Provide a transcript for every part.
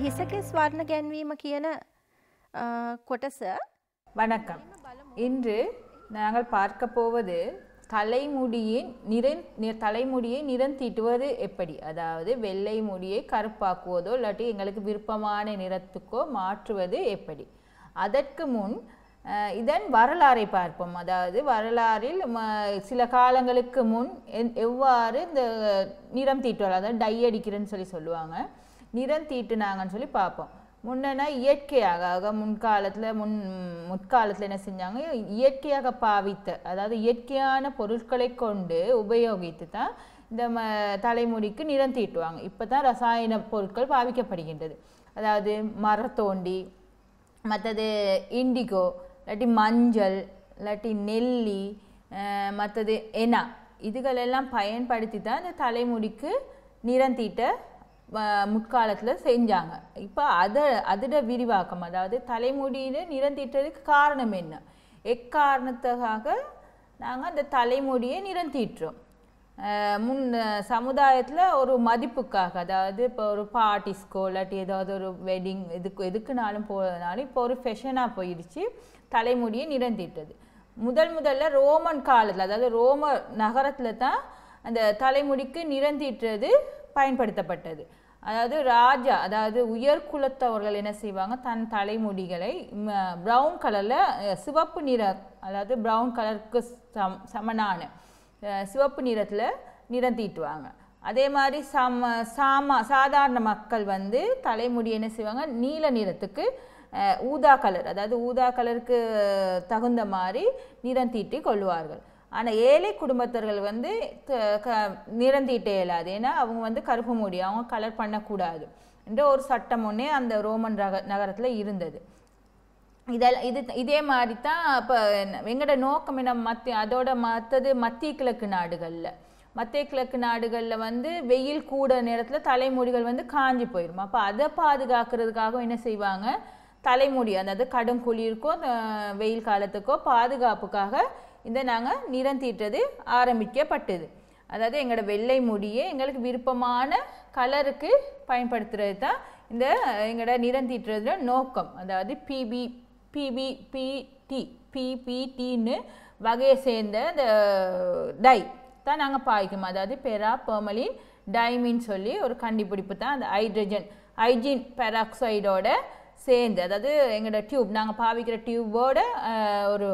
හිසකේ ස්වර්ණ ගැන්වීම කියන கொட்டச வணக்கம் இன்று நாங்கள் பார்க்க போவது தலைமுடியின் நிறை தலைமுடியை நிறந்தீட்டுவது எப்படி அதாவது வெள்ளை முடியை கருப்பாக்குவதோ இல்லாட்டி எங்களுக்கு விருப்பமான நிறத்துக்கோ மாற்றுவது எப்படி அதற்கு முன் இதன் வரலாறை பார்ப்போம் அதாவது வரலாறில் சில காலங்களுக்கு முன் எவ்வாறு இந்த நிறம் தீட்டுவது அதாவது டை அடிக்கிறேன்னு சொல்லி சொல்லுவாங்க நிறம் தீட்டுனாங்கன்னு சொல்லி பார்ப்போம் முன்னா இயற்கையாக முன்காலத்தில் முன் முற்காலத்தில் என்ன செஞ்சாங்க இயற்கையாக பாவித்த அதாவது இயற்கையான பொருட்களை கொண்டு உபயோகித்து தான் இந்த ம தலைமுடிக்கு நிறம் தீட்டுவாங்க இப்போ தான் ரசாயன பொருட்கள் பாவிக்கப்படுகின்றது அதாவது மரத்தோண்டி மற்றது இண்டிகோ இல்லாட்டி மஞ்சள் இல்லாட்டி நெல்லி மற்றது எனா இதுகளெல்லாம் பயன்படுத்தி தான் இந்த தலைமுடிக்கு நிறம் தீட்ட முற்காலத்தில் செஞ்சாங்க இப்போ அதை அதோட விரிவாக்கம் அதாவது தலைமுடியில் நிரந்திட்டதுக்கு காரணம் என்ன எக்காரணத்துக்காக நாங்கள் அந்த தலைமுடியை நிறந்தீட்டுறோம் முன் சமுதாயத்தில் ஒரு மதிப்புக்காக அதாவது இப்போ ஒரு பார்ட்டிஸ்கோ இல்லாட்டி ஏதாவது ஒரு வெட்டிங் எதுக்கு எதுக்குனாலும் போகிறதுனாலும் இப்போ ஒரு ஃபெஷனாக போயிடுச்சு தலைமுடியை நிரந்திட்டது முதல் முதல்ல ரோமன் காலத்தில் அதாவது ரோம நகரத்தில் தான் அந்த தலைமுடிக்கு நிறந்திட்டுறது பயன்படுத்தப்பட்டது அதாவது ராஜா அதாவது உயர் குலத்தவர்கள் என்ன செய்வாங்க தன் தலைமுடிகளை ப்ரௌன் கலரில் சிவப்பு நிற அதாவது ப்ரௌன் கலருக்கு சம் சமனான சிவப்பு நிறத்தில் நிறம் தீட்டுவாங்க அதே மாதிரி சம சாமா சாதாரண மக்கள் வந்து தலைமுடி என்ன செய்வாங்க நீல நிறத்துக்கு ஊதா கலர் அதாவது ஊதா கலருக்கு தகுந்த மாதிரி நிறம் தீட்டி கொள்வார்கள் ஆனால் ஏழை குடும்பத்தர்கள் வந்து நிரந்திட்டே இல்லாது ஏன்னா அவங்க வந்து கருப்பு மூடி அவங்க கலர் பண்ணக்கூடாது என்ற ஒரு சட்டம் ஒன்றே அந்த ரோமன் ரக நகரத்தில் இருந்தது இதில் இது இதே மாதிரி தான் இப்போ எங்களோட நோக்கம் என்ன மத்திய அதோட மற்றது மத்திய கிழக்கு நாடுகளில் மத்திய கிழக்கு நாடுகளில் வந்து வெயில் கூட நேரத்தில் தலைமுடிகள் வந்து காஞ்சி போயிடும் அப்போ அதை பாதுகாக்கிறதுக்காகவும் என்ன செய்வாங்க தலைமுடி அதாவது கடும் குளிருக்கோ வெயில் காலத்துக்கோ பாதுகாப்புக்காக இதை நாங்கள் நிறம் தீட்டுறது ஆரம்பிக்கப்பட்டது அதாவது எங்களோட வெள்ளை முடியை எங்களுக்கு விருப்பமான கலருக்கு பயன்படுத்துறது தான் இந்த எங்களோட நிறம் தீட்டுறதுல நோக்கம் அதாவது பிபி பிபி பிடி பிபிடின்னு வகையை சேர்ந்த இந்த டை தான் நாங்கள் பாய்க்கும் அதாவது பெரா பெர்மலின் டைமின்னு சொல்லி ஒரு கண்டுபிடிப்பு தான் அந்த ஹைட்ரஜன் ஹைஜின் பெராக்சைடோட சேர்ந்து அதாவது எங்களோட டியூப் நாங்கள் பாவிக்கிற டியூபோட ஒரு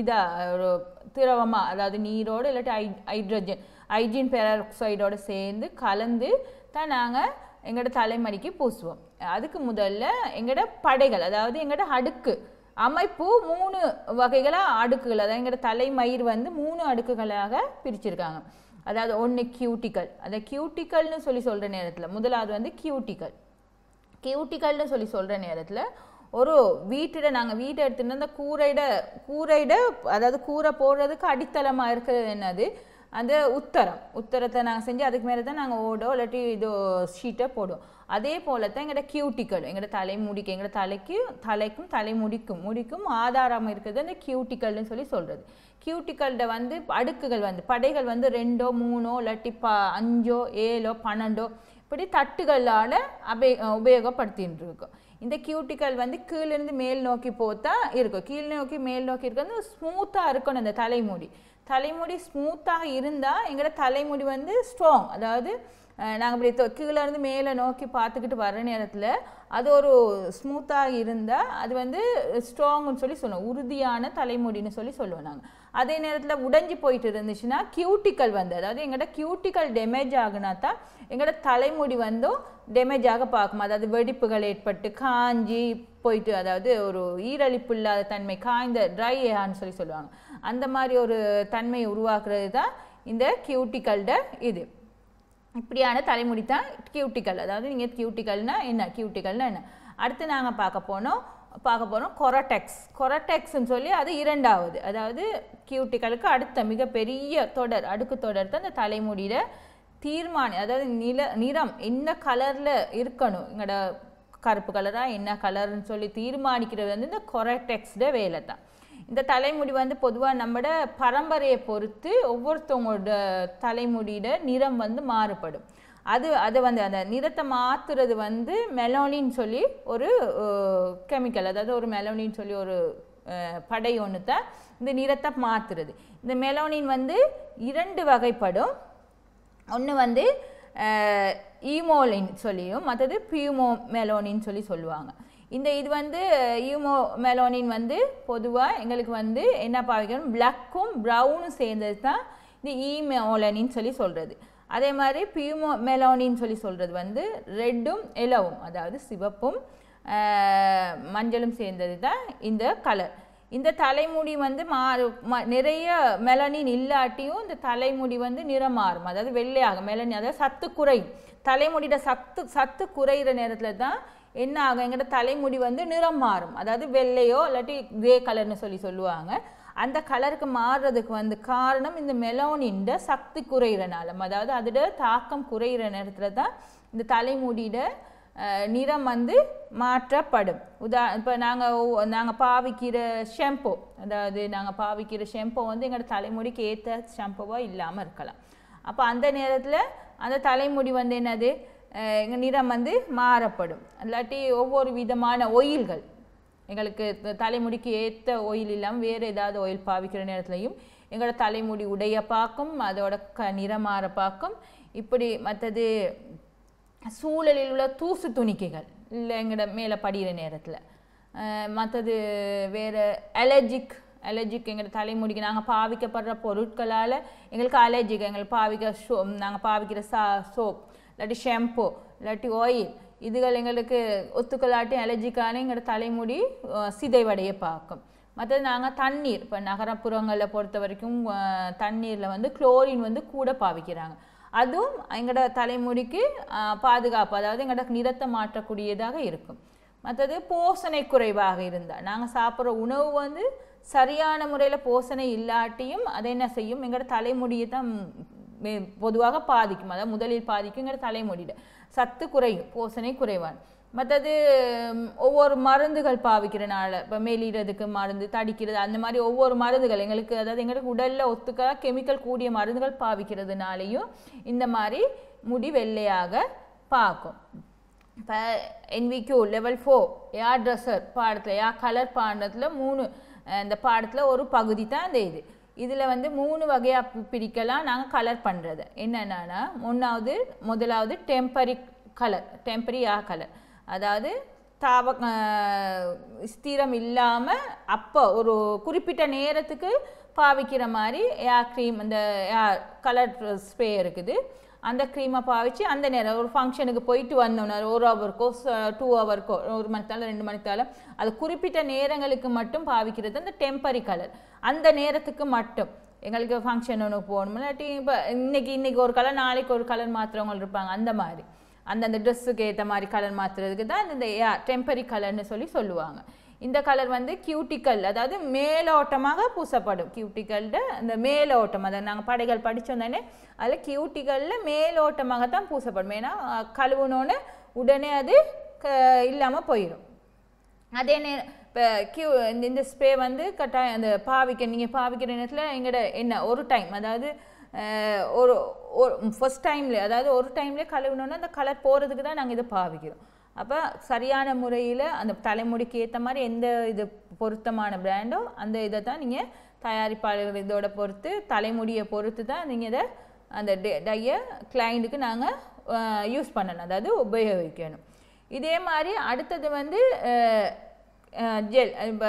இதாக ஒரு திரவமாக அதாவது நீரோடு இல்லாட்டி ஹை ஹைட்ரஜன் ஹைட்ரஜன் பேராக்சைடோடு சேர்ந்து கலந்து தான் நாங்கள் எங்களோட தலைமடிக்கு பூசுவோம் அதுக்கு முதல்ல எங்களோட படைகள் அதாவது எங்களோட அடுக்கு அமைப்பு மூணு வகைகளாக அடுக்குகள் அதாவது எங்களோட தலைமயிர் வந்து மூணு அடுக்குகளாக பிரிச்சிருக்காங்க அதாவது ஒன்று கியூட்டிக்கல் அந்த கியூட்டிக்கல்னு சொல்லி சொல்கிற நேரத்தில் முதலாவது வந்து கியூட்டிக்கல் கியூட்டிக்கல்னு சொல்லி சொல்கிற நேரத்தில் ஒரு வீட்டிட நாங்கள் வீட்டை எடுத்துட்டு அந்த கூரையிட கூரையிட அதாவது கூரை போடுறதுக்கு அடித்தளமாக இருக்கிறது என்னது அந்த உத்தரம் உத்தரத்தை நாங்கள் செஞ்சு அதுக்கு மேலே தான் நாங்கள் ஓடோ இல்லாட்டி இதோ ஷீட்டை போடுவோம் அதே போல தான் எங்களோட கியூட்டிக்கல் எங்களோட முடிக்கும் எங்களோட தலைக்கு தலைக்கும் தலை முடிக்கும் முடிக்கும் ஆதாரம் இருக்கிறது அந்த கியூட்டிக்கல்னு சொல்லி சொல்கிறது கியூட்டிக்கல்ட வந்து அடுக்குகள் வந்து படைகள் வந்து ரெண்டோ மூணோ இல்லாட்டி ப அஞ்சோ ஏழோ பன்னெண்டோ இப்படி தட்டுகளால் அபே உபயோகப்படுத்தின்னு இருக்கோம் இந்த கியூட்டிக்கல் வந்து கீழேருந்து மேல் நோக்கி போத்தா இருக்கும் கீழ் நோக்கி மேல் நோக்கி இருக்கிறது ஸ்மூத்தாக இருக்கணும் இந்த தலைமுடி தலைமுடி ஸ்மூத்தாக இருந்தால் எங்களோட தலைமுடி வந்து ஸ்ட்ராங் அதாவது நாங்கள் இப்படி கீழேருந்து மேலே நோக்கி பார்த்துக்கிட்டு வர்ற நேரத்தில் அது ஒரு ஸ்மூத்தாக இருந்தால் அது வந்து ஸ்ட்ராங்னு சொல்லி சொல்லுவோம் உறுதியான தலைமுடின்னு சொல்லி சொல்லுவோம் நாங்கள் அதே நேரத்தில் உடைஞ்சி போயிட்டு இருந்துச்சுன்னா கியூட்டிக்கல் வந்து அதாவது எங்கள்கிட்ட கியூட்டிக்கல் டேமேஜ் ஆகுனா தான் எங்களோட தலைமுடி வந்தும் டேமேஜாக பார்க்கும் அதாவது வெடிப்புகள் ஏற்பட்டு காஞ்சி போயிட்டு அதாவது ஒரு ஈரழிப்பு இல்லாத தன்மை காய்ந்த ட்ரை ஏஹான்னு சொல்லி சொல்லுவாங்க அந்த மாதிரி ஒரு தன்மையை உருவாக்குறது தான் இந்த கியூட்டிக்கல்ட இது இப்படியான தலைமுடி தான் கியூட்டிக்கல் அதாவது நீங்கள் கியூட்டிக்கல்னால் என்ன கியூட்டிக்கல்னால் என்ன அடுத்து நாங்கள் பார்க்க போனோம் பார்க்க போகிறோம் கொரடெக்ஸ் கொரடெக்ஸ்ன்னு சொல்லி அது இரண்டாவது அதாவது கியூட்டிக்கலுக்கு அடுத்த மிகப்பெரிய தொடர் அடுக்கு தொடர் தான் இந்த தலைமுடியில் தீர்மானி அதாவது நில நிறம் என்ன கலரில் இருக்கணும் எங்களோட கருப்பு கலராக என்ன கலர்னு சொல்லி தீர்மானிக்கிறது வந்து இந்த கொரட்டெக்ஸ்ட வேலை தான் இந்த தலைமுடி வந்து பொதுவாக நம்மட பரம்பரையை பொறுத்து ஒவ்வொருத்தவங்களோட தலைமுடியோட நிறம் வந்து மாறுபடும் அது அதை வந்து அந்த நிறத்தை மாற்றுறது வந்து மெலோனின்னு சொல்லி ஒரு கெமிக்கல் அதாவது ஒரு மெலோனின்னு சொல்லி ஒரு படை ஒன்று தான் இந்த நிறத்தை மாற்றுறது இந்த மெலோனின் வந்து இரண்டு வகைப்படும் ஒன்று வந்து ஈமோலின் சொல்லியும் மற்றது பியூமோ மெலோனின்னு சொல்லி சொல்லுவாங்க இந்த இது வந்து ஈமோ மெலோனின் வந்து பொதுவாக எங்களுக்கு வந்து என்ன பாவிக்கணும் பிளக்கும் ப்ரௌனும் சேர்ந்தது தான் இந்த ஈமோலனின்னு சொல்லி சொல்கிறது அதே மாதிரி பியூமோ மெலோனின்னு சொல்லி சொல்கிறது வந்து ரெட்டும் எலவும் அதாவது சிவப்பும் மஞ்சளும் சேர்ந்தது தான் இந்த கலர் இந்த தலைமுடி வந்து மா நிறைய மெலனின் இல்லாட்டியும் இந்த தலைமுடி வந்து நிறம் மாறும் அதாவது வெள்ளையாகும் மெலனி அதாவது சத்து குறையும் தலைமுடியோட சத்து சத்து குறையிற நேரத்தில் தான் என்ன ஆகும் எங்கிட்ட தலைமுடி வந்து நிறம் மாறும் அதாவது வெள்ளையோ இல்லாட்டி கிரே கலர்னு சொல்லி சொல்லுவாங்க அந்த கலருக்கு மாறுறதுக்கு வந்து காரணம் இந்த மெலோனின்ட சக்தி குறையிறனால அதாவது அதோட தாக்கம் குறையிற நேரத்தில் தான் இந்த தலைமுடியோட நிறம் வந்து மாற்றப்படும் உதா இப்போ நாங்கள் நாங்கள் பாவிக்கிற ஷாம்பு அதாவது நாங்கள் பாவிக்கிற ஷாம்பு வந்து எங்களோட தலைமுடிக்கு ஏற்ற ஷாம்புவாக இல்லாமல் இருக்கலாம் அப்போ அந்த நேரத்தில் அந்த தலைமுடி வந்து என்னது எங்கள் நிறம் வந்து மாறப்படும் இல்லாட்டி ஒவ்வொரு விதமான ஒயில்கள் எங்களுக்கு தலைமுடிக்கு ஏற்ற ஒயில் இல்லாமல் வேறு ஏதாவது ஒயில் பாவிக்கிற நேரத்துலையும் எங்களோட தலைமுடி உடைய பார்க்கும் அதோட க நிறம் மாற பார்க்கும் இப்படி மற்றது சூழலில் உள்ள தூசு துணிக்கைகள் இல்லை எங்கட மேலே படிகிற நேரத்தில் மற்றது வேறு அலர்ஜிக் அலர்ஜிக் எங்கள் தலைமுடிக்கு நாங்கள் பாவிக்கப்படுற பொருட்களால் எங்களுக்கு அலர்ஜிக் எங்களுக்கு பாவிக்க ஷோ நாங்கள் பாவிக்கிற சா சோப் இல்லாட்டி ஷாம்பு இல்லாட்டி ஆயில் இதுகள் எங்களுக்கு ஒத்துக்கலாட்டி அலர்ஜிக்கான எங்களோட தலைமுடி சிதைவடைய பார்க்கும் மற்றது நாங்கள் தண்ணீர் இப்போ நகரப்புறங்களில் பொறுத்த வரைக்கும் தண்ணீரில் வந்து குளோரின் வந்து கூட பாவிக்கிறாங்க அதுவும் எங்களோட தலைமுடிக்கு பாதுகாப்பு அதாவது எங்களோட நிறத்தை மாற்றக்கூடியதாக இருக்கும் மற்றது போஷணை குறைவாக இருந்தால் நாங்கள் சாப்பிட்ற உணவு வந்து சரியான முறையில் போஷணை இல்லாட்டியும் அதை என்ன செய்யும் எங்களோட தலைமுடியை தான் பொதுவாக பாதிக்கும் அதாவது முதலில் பாதிக்கும் எங்களோட தலைமுடியில் சத்து குறையும் போஷணை குறைவான் மற்றது ஒவ்வொரு மருந்துகள் பாவிக்கிறனால இப்போ மேலிடுறதுக்கு மருந்து தடிக்கிறது அந்த மாதிரி ஒவ்வொரு மருந்துகள் எங்களுக்கு அதாவது எங்களுக்கு உடலில் ஒத்துக்க கெமிக்கல் கூடிய மருந்துகள் பாவிக்கிறதுனாலையும் இந்த மாதிரி முடி வெள்ளையாக பார்க்கும் இப்போ என்விக்யூ லெவல் ஃபோர் யா ட்ரெஸ்ஸர் பாடத்தில் யா கலர் பாடத்தில் மூணு இந்த பாடத்தில் ஒரு பகுதி தான் இந்த இது இதில் வந்து மூணு வகையாக பிரிக்கலாம் நாங்கள் கலர் பண்ணுறது என்னென்னா ஒன்றாவது முதலாவது டெம்பரி கலர் டெம்பரி யா கலர் அதாவது தாவ ஸ்திரம் இல்லாமல் அப்போ ஒரு குறிப்பிட்ட நேரத்துக்கு பாவிக்கிற மாதிரி ஏர் க்ரீம் இந்த ஏர் கலர் ஸ்ப்ரே இருக்குது அந்த க்ரீமை பாவிச்சு அந்த நேரம் ஒரு ஃபங்க்ஷனுக்கு போயிட்டு வந்தோம்னா ஒரு ஹவருக்கோ டூ ஹவருக்கோ ஒரு மணித்தால ரெண்டு மணித்தால அது குறிப்பிட்ட நேரங்களுக்கு மட்டும் பாவிக்கிறது அந்த டெம்பரரி கலர் அந்த நேரத்துக்கு மட்டும் எங்களுக்கு ஃபங்க்ஷன் ஒன்று போகணும் இல்லாட்டி இப்போ இன்றைக்கி இன்றைக்கி ஒரு கலர் நாளைக்கு ஒரு கலர் மாத்திரவங்க இருப்பாங்க அந்த மாதிரி அந்தந்த ட்ரெஸ்ஸுக்கு ஏற்ற மாதிரி கலர் மாற்றுறதுக்கு தான் இந்த டெம்பரி கலர்னு சொல்லி சொல்லுவாங்க இந்த கலர் வந்து கியூட்டிக்கல் அதாவது மேலோட்டமாக பூசப்படும் கியூட்டிக்கல்ட அந்த மேலோட்டம் அதை நாங்கள் படைகள் படித்தோம் அதில் கியூட்டிக்கலில் மேலோட்டமாக தான் பூசப்படும் ஏன்னா கழுவுனோன்னு உடனே அது க இல்லாமல் போயிடும் அதே நே இப்போ கியூ இந்த ஸ்ப்ரே வந்து கட்டாயம் அந்த பாவிக்க நீங்கள் பாவிக்கிற நேரத்தில் எங்கட என்ன ஒரு டைம் அதாவது ஒரு ஒரு ஃபஸ்ட் டைமில் அதாவது ஒரு டைமில் கழுவினோன்னா அந்த கலர் போகிறதுக்கு தான் நாங்கள் இதை பாவிக்கிறோம் அப்போ சரியான முறையில் அந்த தலைமுடிக்கு ஏற்ற மாதிரி எந்த இது பொருத்தமான பிராண்டோ அந்த இதை தான் நீங்கள் தயாரிப்பாளர்கள் இதோட பொறுத்து தலைமுடியை பொறுத்து தான் நீங்கள் இதை அந்த டையை கிளைண்ட்டுக்கு நாங்கள் யூஸ் பண்ணணும் அதாவது உபயோகிக்கணும் இதே மாதிரி அடுத்தது வந்து ஜெல் இப்போ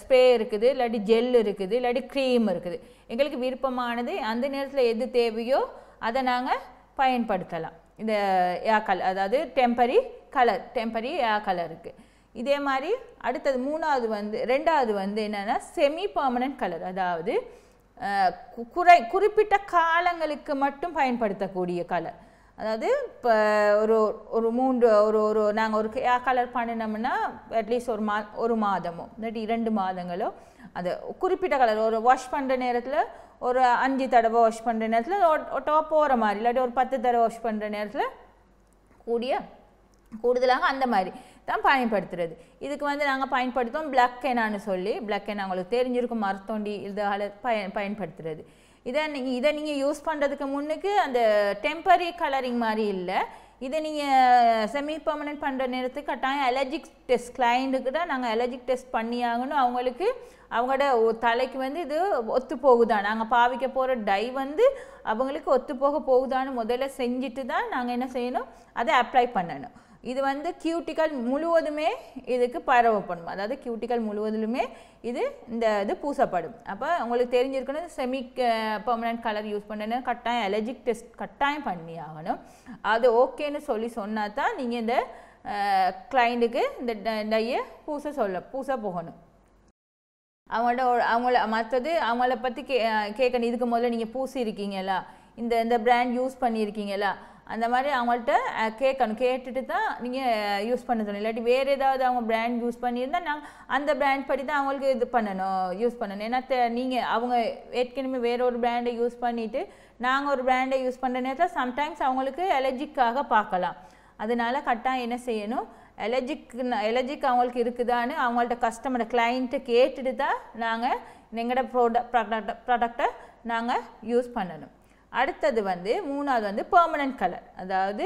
ஸ்ப்ரே இருக்குது இல்லாட்டி ஜெல் இருக்குது இல்லாட்டி க்ரீம் இருக்குது எங்களுக்கு விருப்பமானது அந்த நேரத்தில் எது தேவையோ அதை நாங்கள் பயன்படுத்தலாம் இந்த ஏ கலர் அதாவது டெம்பரி கலர் டெம்பரி ஏ கலருக்கு இதே மாதிரி அடுத்தது மூணாவது வந்து ரெண்டாவது வந்து என்னென்னா செமி பர்மனன்ட் கலர் அதாவது குறை குறிப்பிட்ட காலங்களுக்கு மட்டும் பயன்படுத்தக்கூடிய கலர் அதாவது இப்போ ஒரு ஒரு மூன்று ஒரு ஒரு நாங்கள் ஒரு ஏ கலர் பண்ணினோம்னா அட்லீஸ்ட் ஒரு மா ஒரு மாதமோ இல்லாட்டி இரண்டு மாதங்களோ அது குறிப்பிட்ட கலர் ஒரு வாஷ் பண்ணுற நேரத்தில் ஒரு அஞ்சு தடவை வாஷ் பண்ணுற நேரத்தில் டாப் போகிற மாதிரி இல்லாட்டி ஒரு பத்து தடவை வாஷ் பண்ணுற நேரத்தில் கூடிய கூடுதலாக அந்த மாதிரி தான் பயன்படுத்துறது இதுக்கு வந்து நாங்கள் பயன்படுத்தோம் பிளாக் கெனான்னு சொல்லி பிளாக் கென் அவங்களுக்கு தெரிஞ்சிருக்கும் மரத்தோண்டி இதால் பயன் பயன்படுத்துறது இதை நீங்கள் இதை நீங்கள் யூஸ் பண்ணுறதுக்கு முன்னுக்கு அந்த டெம்பரரி கலரிங் மாதிரி இல்லை இதை நீங்கள் செமி பர்மனெண்ட் பண்ணுற நேரத்துக்கு கட்டாயம் அலர்ஜிக் டெஸ்ட் கிளைண்ட்டுக்கு தான் நாங்கள் அலர்ஜிக் டெஸ்ட் பண்ணியாகணும் அவங்களுக்கு அவங்களோட தலைக்கு வந்து இது ஒத்து போகுதா நாங்கள் பாவிக்க போகிற டை வந்து அவங்களுக்கு ஒத்து போக போகுதான்னு முதல்ல செஞ்சுட்டு தான் நாங்கள் என்ன செய்யணும் அதை அப்ளை பண்ணணும் இது வந்து கியூட்டிக்கல் முழுவதுமே இதுக்கு பரவப்படும் அதாவது கியூட்டிக்கல் முழுவதிலுமே இது இந்த இது பூசப்படும் அப்போ உங்களுக்கு தெரிஞ்சிருக்கணும் செமி பெர்மனன்ட் கலர் யூஸ் பண்ணணும் கட்டாயம் அலர்ஜிக் டெஸ்ட் கட்டாயம் பண்ணி ஆகணும் அது ஓகேன்னு சொல்லி சொன்னால் தான் நீங்கள் இந்த கிளைண்ட்டுக்கு இந்த டையை பூச சொல்ல பூச போகணும் அவங்களோட அவங்கள மற்றது அவங்கள பற்றி கே கேட்கணும் இதுக்கு முதல்ல நீங்கள் பூசி இருக்கீங்களா இந்த இந்த பிராண்ட் யூஸ் பண்ணியிருக்கீங்களா அந்த மாதிரி அவங்கள்ட்ட கேட்கணும் கேட்டுட்டு தான் நீங்கள் யூஸ் பண்ண சொல்லணும் இல்லாட்டி வேறு ஏதாவது அவங்க பிராண்ட் யூஸ் பண்ணியிருந்தால் நாங்கள் அந்த பிராண்ட் படி தான் அவங்களுக்கு இது பண்ணணும் யூஸ் பண்ணணும் ஏன்னா நீங்கள் அவங்க ஏற்கனவே வேறு ஒரு பிராண்டை யூஸ் பண்ணிவிட்டு நாங்கள் ஒரு பிராண்டை யூஸ் பண்ணுற நேரத்தில் சம்டைம்ஸ் அவங்களுக்கு எலர்ஜிக்காக பார்க்கலாம் அதனால் கட்டாயம் என்ன செய்யணும் எலர்ஜிக் எலர்ஜிக் அவங்களுக்கு இருக்குதான்னு அவங்கள்ட்ட கஸ்டமரை கிளைண்ட்டை கேட்டுட்டு தான் நாங்கள் எங்களோட ப்ரோட ப்ராடக்ட் ப்ராடக்டை நாங்கள் யூஸ் பண்ணணும் அடுத்தது வந்து மூணாவது வந்து பெர்மனன்ட் கலர் அதாவது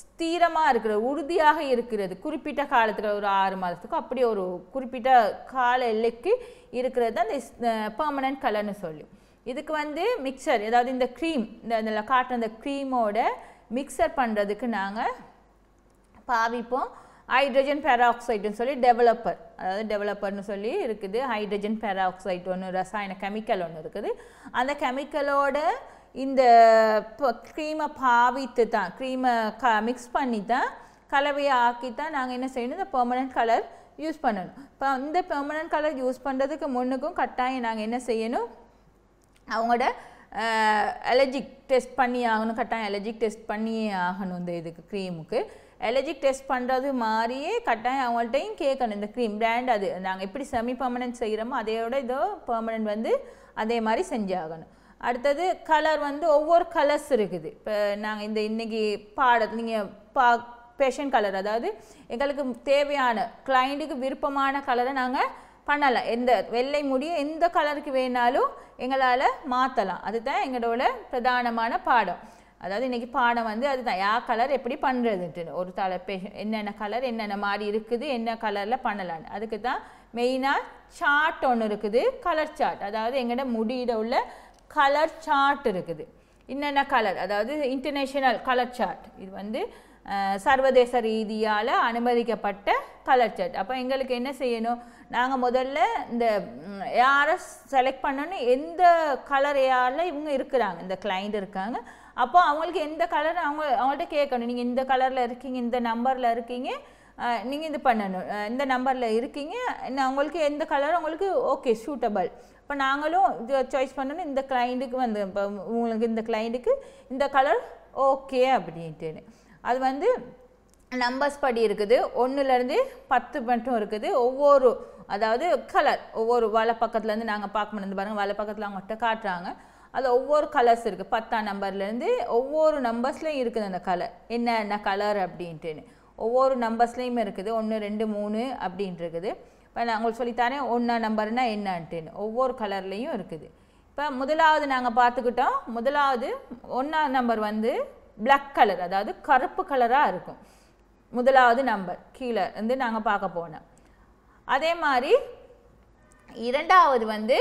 ஸ்தீரமாக இருக்கிறது உறுதியாக இருக்கிறது குறிப்பிட்ட காலத்துக்கு ஒரு ஆறு மாதத்துக்கு அப்படி ஒரு குறிப்பிட்ட கால எல்லைக்கு இருக்கிறது தான் இந்த பெர்மனன்ட் கலர்னு சொல்லி இதுக்கு வந்து மிக்சர் ஏதாவது இந்த க்ரீம் இந்த இதில் காட்டுற அந்த க்ரீமோட மிக்சர் பண்ணுறதுக்கு நாங்கள் பாவிப்போம் ஹைட்ரஜன் பேராக்சைடுன்னு சொல்லி டெவலப்பர் அதாவது டெவலப்பர்னு சொல்லி இருக்குது ஹைட்ரஜன் பேராக்சைடு ஒன்று ரசாயன கெமிக்கல் ஒன்று இருக்குது அந்த கெமிக்கலோட இந்த க்ரீமை பாவித்து தான் க்ரீமை க மிக்ஸ் பண்ணி தான் கலவையை ஆக்கி தான் நாங்கள் என்ன செய்யணும் இந்த பெர்மனன்ட் கலர் யூஸ் பண்ணணும் இப்போ இந்த பெர்மனன்ட் கலர் யூஸ் பண்ணுறதுக்கு முன்னுக்கும் கட்டாயம் நாங்கள் என்ன செய்யணும் அவங்களோட அலர்ஜிக் டெஸ்ட் பண்ணி ஆகணும் கட்டாயம் அலர்ஜிக் டெஸ்ட் பண்ணியே ஆகணும் இந்த இதுக்கு க்ரீமுக்கு அலர்ஜிக் டெஸ்ட் பண்ணுறது மாதிரியே கட்டாயம் அவங்கள்ட்டையும் கேட்கணும் இந்த க்ரீம் பிராண்ட் அது நாங்கள் எப்படி செமி பர்மனன்ட் செய்கிறோமோ அதையோட இதோ பர்மனன்ட் வந்து அதே மாதிரி செஞ்சாகணும் அடுத்தது கலர் வந்து ஒவ்வொரு கலர்ஸ் இருக்குது இப்போ நாங்கள் இந்த இன்றைக்கி பாட நீங்கள் பா பேஷன் கலர் அதாவது எங்களுக்கு தேவையான கிளைண்ட்டுக்கு விருப்பமான கலரை நாங்கள் பண்ணலாம் எந்த வெள்ளை முடிய எந்த கலருக்கு வேணாலும் எங்களால் மாற்றலாம் அதுதான் எங்களோட பிரதானமான பாடம் அதாவது இன்றைக்கி பாடம் வந்து அதுதான் யா கலர் எப்படி பண்ணுறதுன்ட்டு ஒரு தலை பேஷன் என்னென்ன கலர் என்னென்ன மாதிரி இருக்குது என்ன கலரில் பண்ணலான்னு அதுக்கு தான் மெயினாக சார்ட் ஒன்று இருக்குது கலர் சார்ட் அதாவது எங்கள்கிட்ட முடியிட உள்ள கலர் சார்ட் இருக்குது என்னென்ன கலர் அதாவது இன்டர்நேஷ்னல் கலர் சார்ட் இது வந்து சர்வதேச ரீதியால் அனுமதிக்கப்பட்ட கலர் சார்ட் அப்போ எங்களுக்கு என்ன செய்யணும் நாங்கள் முதல்ல இந்த யாரை செலக்ட் பண்ணோன்னு எந்த கலர் யாரில் இவங்க இருக்கிறாங்க இந்த கிளைண்ட் இருக்காங்க அப்போ அவங்களுக்கு எந்த கலர் அவங்க அவங்கள்ட்ட கேட்கணும் நீங்கள் இந்த கலரில் இருக்கீங்க இந்த நம்பரில் இருக்கீங்க நீங்கள் இது பண்ணணும் இந்த நம்பரில் இருக்கீங்க அவங்களுக்கு எந்த கலர் உங்களுக்கு ஓகே சூட்டபிள் இப்போ நாங்களும் இது சாய்ஸ் பண்ணணும் இந்த கிளைண்ட்டுக்கு வந்து இப்போ உங்களுக்கு இந்த கிளைண்ட்டுக்கு இந்த கலர் ஓகே அப்படின்ட்டு அது வந்து நம்பர்ஸ் படி இருக்குது ஒன்றுலேருந்து பத்து மட்டும் இருக்குது ஒவ்வொரு அதாவது கலர் ஒவ்வொரு வலை பக்கத்துலேருந்து நாங்கள் பார்க்கணும் பாருங்கள் வலை பக்கத்தில் அவங்கள்ட்ட காட்டுறாங்க அது ஒவ்வொரு கலர்ஸ் இருக்குது பத்தாம் நம்பர்லேருந்து ஒவ்வொரு நம்பர்ஸ்லையும் இருக்குது அந்த கலர் என்ன என்ன கலர் அப்படின்ட்டுன்னு ஒவ்வொரு நம்பர்ஸ்லேயுமே இருக்குது ஒன்று ரெண்டு மூணு அப்படின்ட்டு இருக்குது இப்போ நான் உங்களுக்கு சொல்லித்தாரேன் ஒன்றா நம்பர்னா என்னன்ட்டுன்னு ஒவ்வொரு கலர்லேயும் இருக்குது இப்போ முதலாவது நாங்கள் பார்த்துக்கிட்டோம் முதலாவது ஒன்றா நம்பர் வந்து பிளாக் கலர் அதாவது கருப்பு கலராக இருக்கும் முதலாவது நம்பர் கீழே இருந்து நாங்கள் பார்க்க போனோம் அதே மாதிரி இரண்டாவது வந்து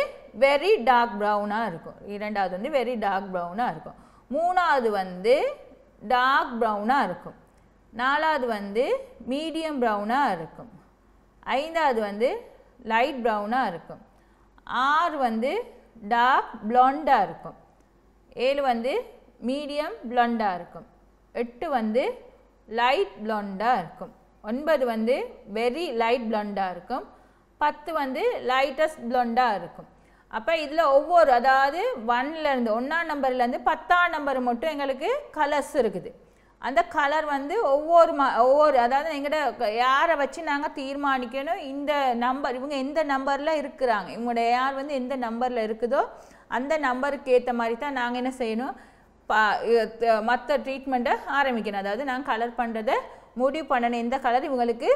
வெரி டார்க் ப்ரௌனாக இருக்கும் இரண்டாவது வந்து வெரி டார்க் ப்ரௌனாக இருக்கும் மூணாவது வந்து டார்க் ப்ரௌனாக இருக்கும் நாலாவது வந்து மீடியம் ப்ரௌனாக இருக்கும் ஐந்தாவது வந்து லைட் ப்ரௌனாக இருக்கும் ஆறு வந்து டார்க் ப்ளொண்டாக இருக்கும் ஏழு வந்து மீடியம் ப்ளொண்டாக இருக்கும் எட்டு வந்து லைட் ப்ளண்டாக இருக்கும் ஒன்பது வந்து வெரி லைட் ப்ளண்டாக இருக்கும் பத்து வந்து லைட்டஸ்ட் ப்ளண்டாக இருக்கும் அப்போ இதில் ஒவ்வொரு அதாவது ஒன்லேருந்து ஒன்றாம் நம்பர்லேருந்து பத்தாம் நம்பர் மட்டும் எங்களுக்கு கலர்ஸ் இருக்குது அந்த கலர் வந்து ஒவ்வொரு ம ஒவ்வொரு அதாவது எங்கள்கிட்ட யாரை வச்சு நாங்கள் தீர்மானிக்கணும் இந்த நம்பர் இவங்க எந்த நம்பரில் இருக்கிறாங்க இவங்களோட யார் வந்து எந்த நம்பரில் இருக்குதோ அந்த நம்பருக்கு ஏற்ற மாதிரி தான் நாங்கள் என்ன செய்யணும் பா மற்ற ட்ரீட்மெண்ட்டை ஆரம்பிக்கணும் அதாவது நாங்கள் கலர் பண்ணுறதை முடிவு பண்ணணும் எந்த கலர் இவங்களுக்கு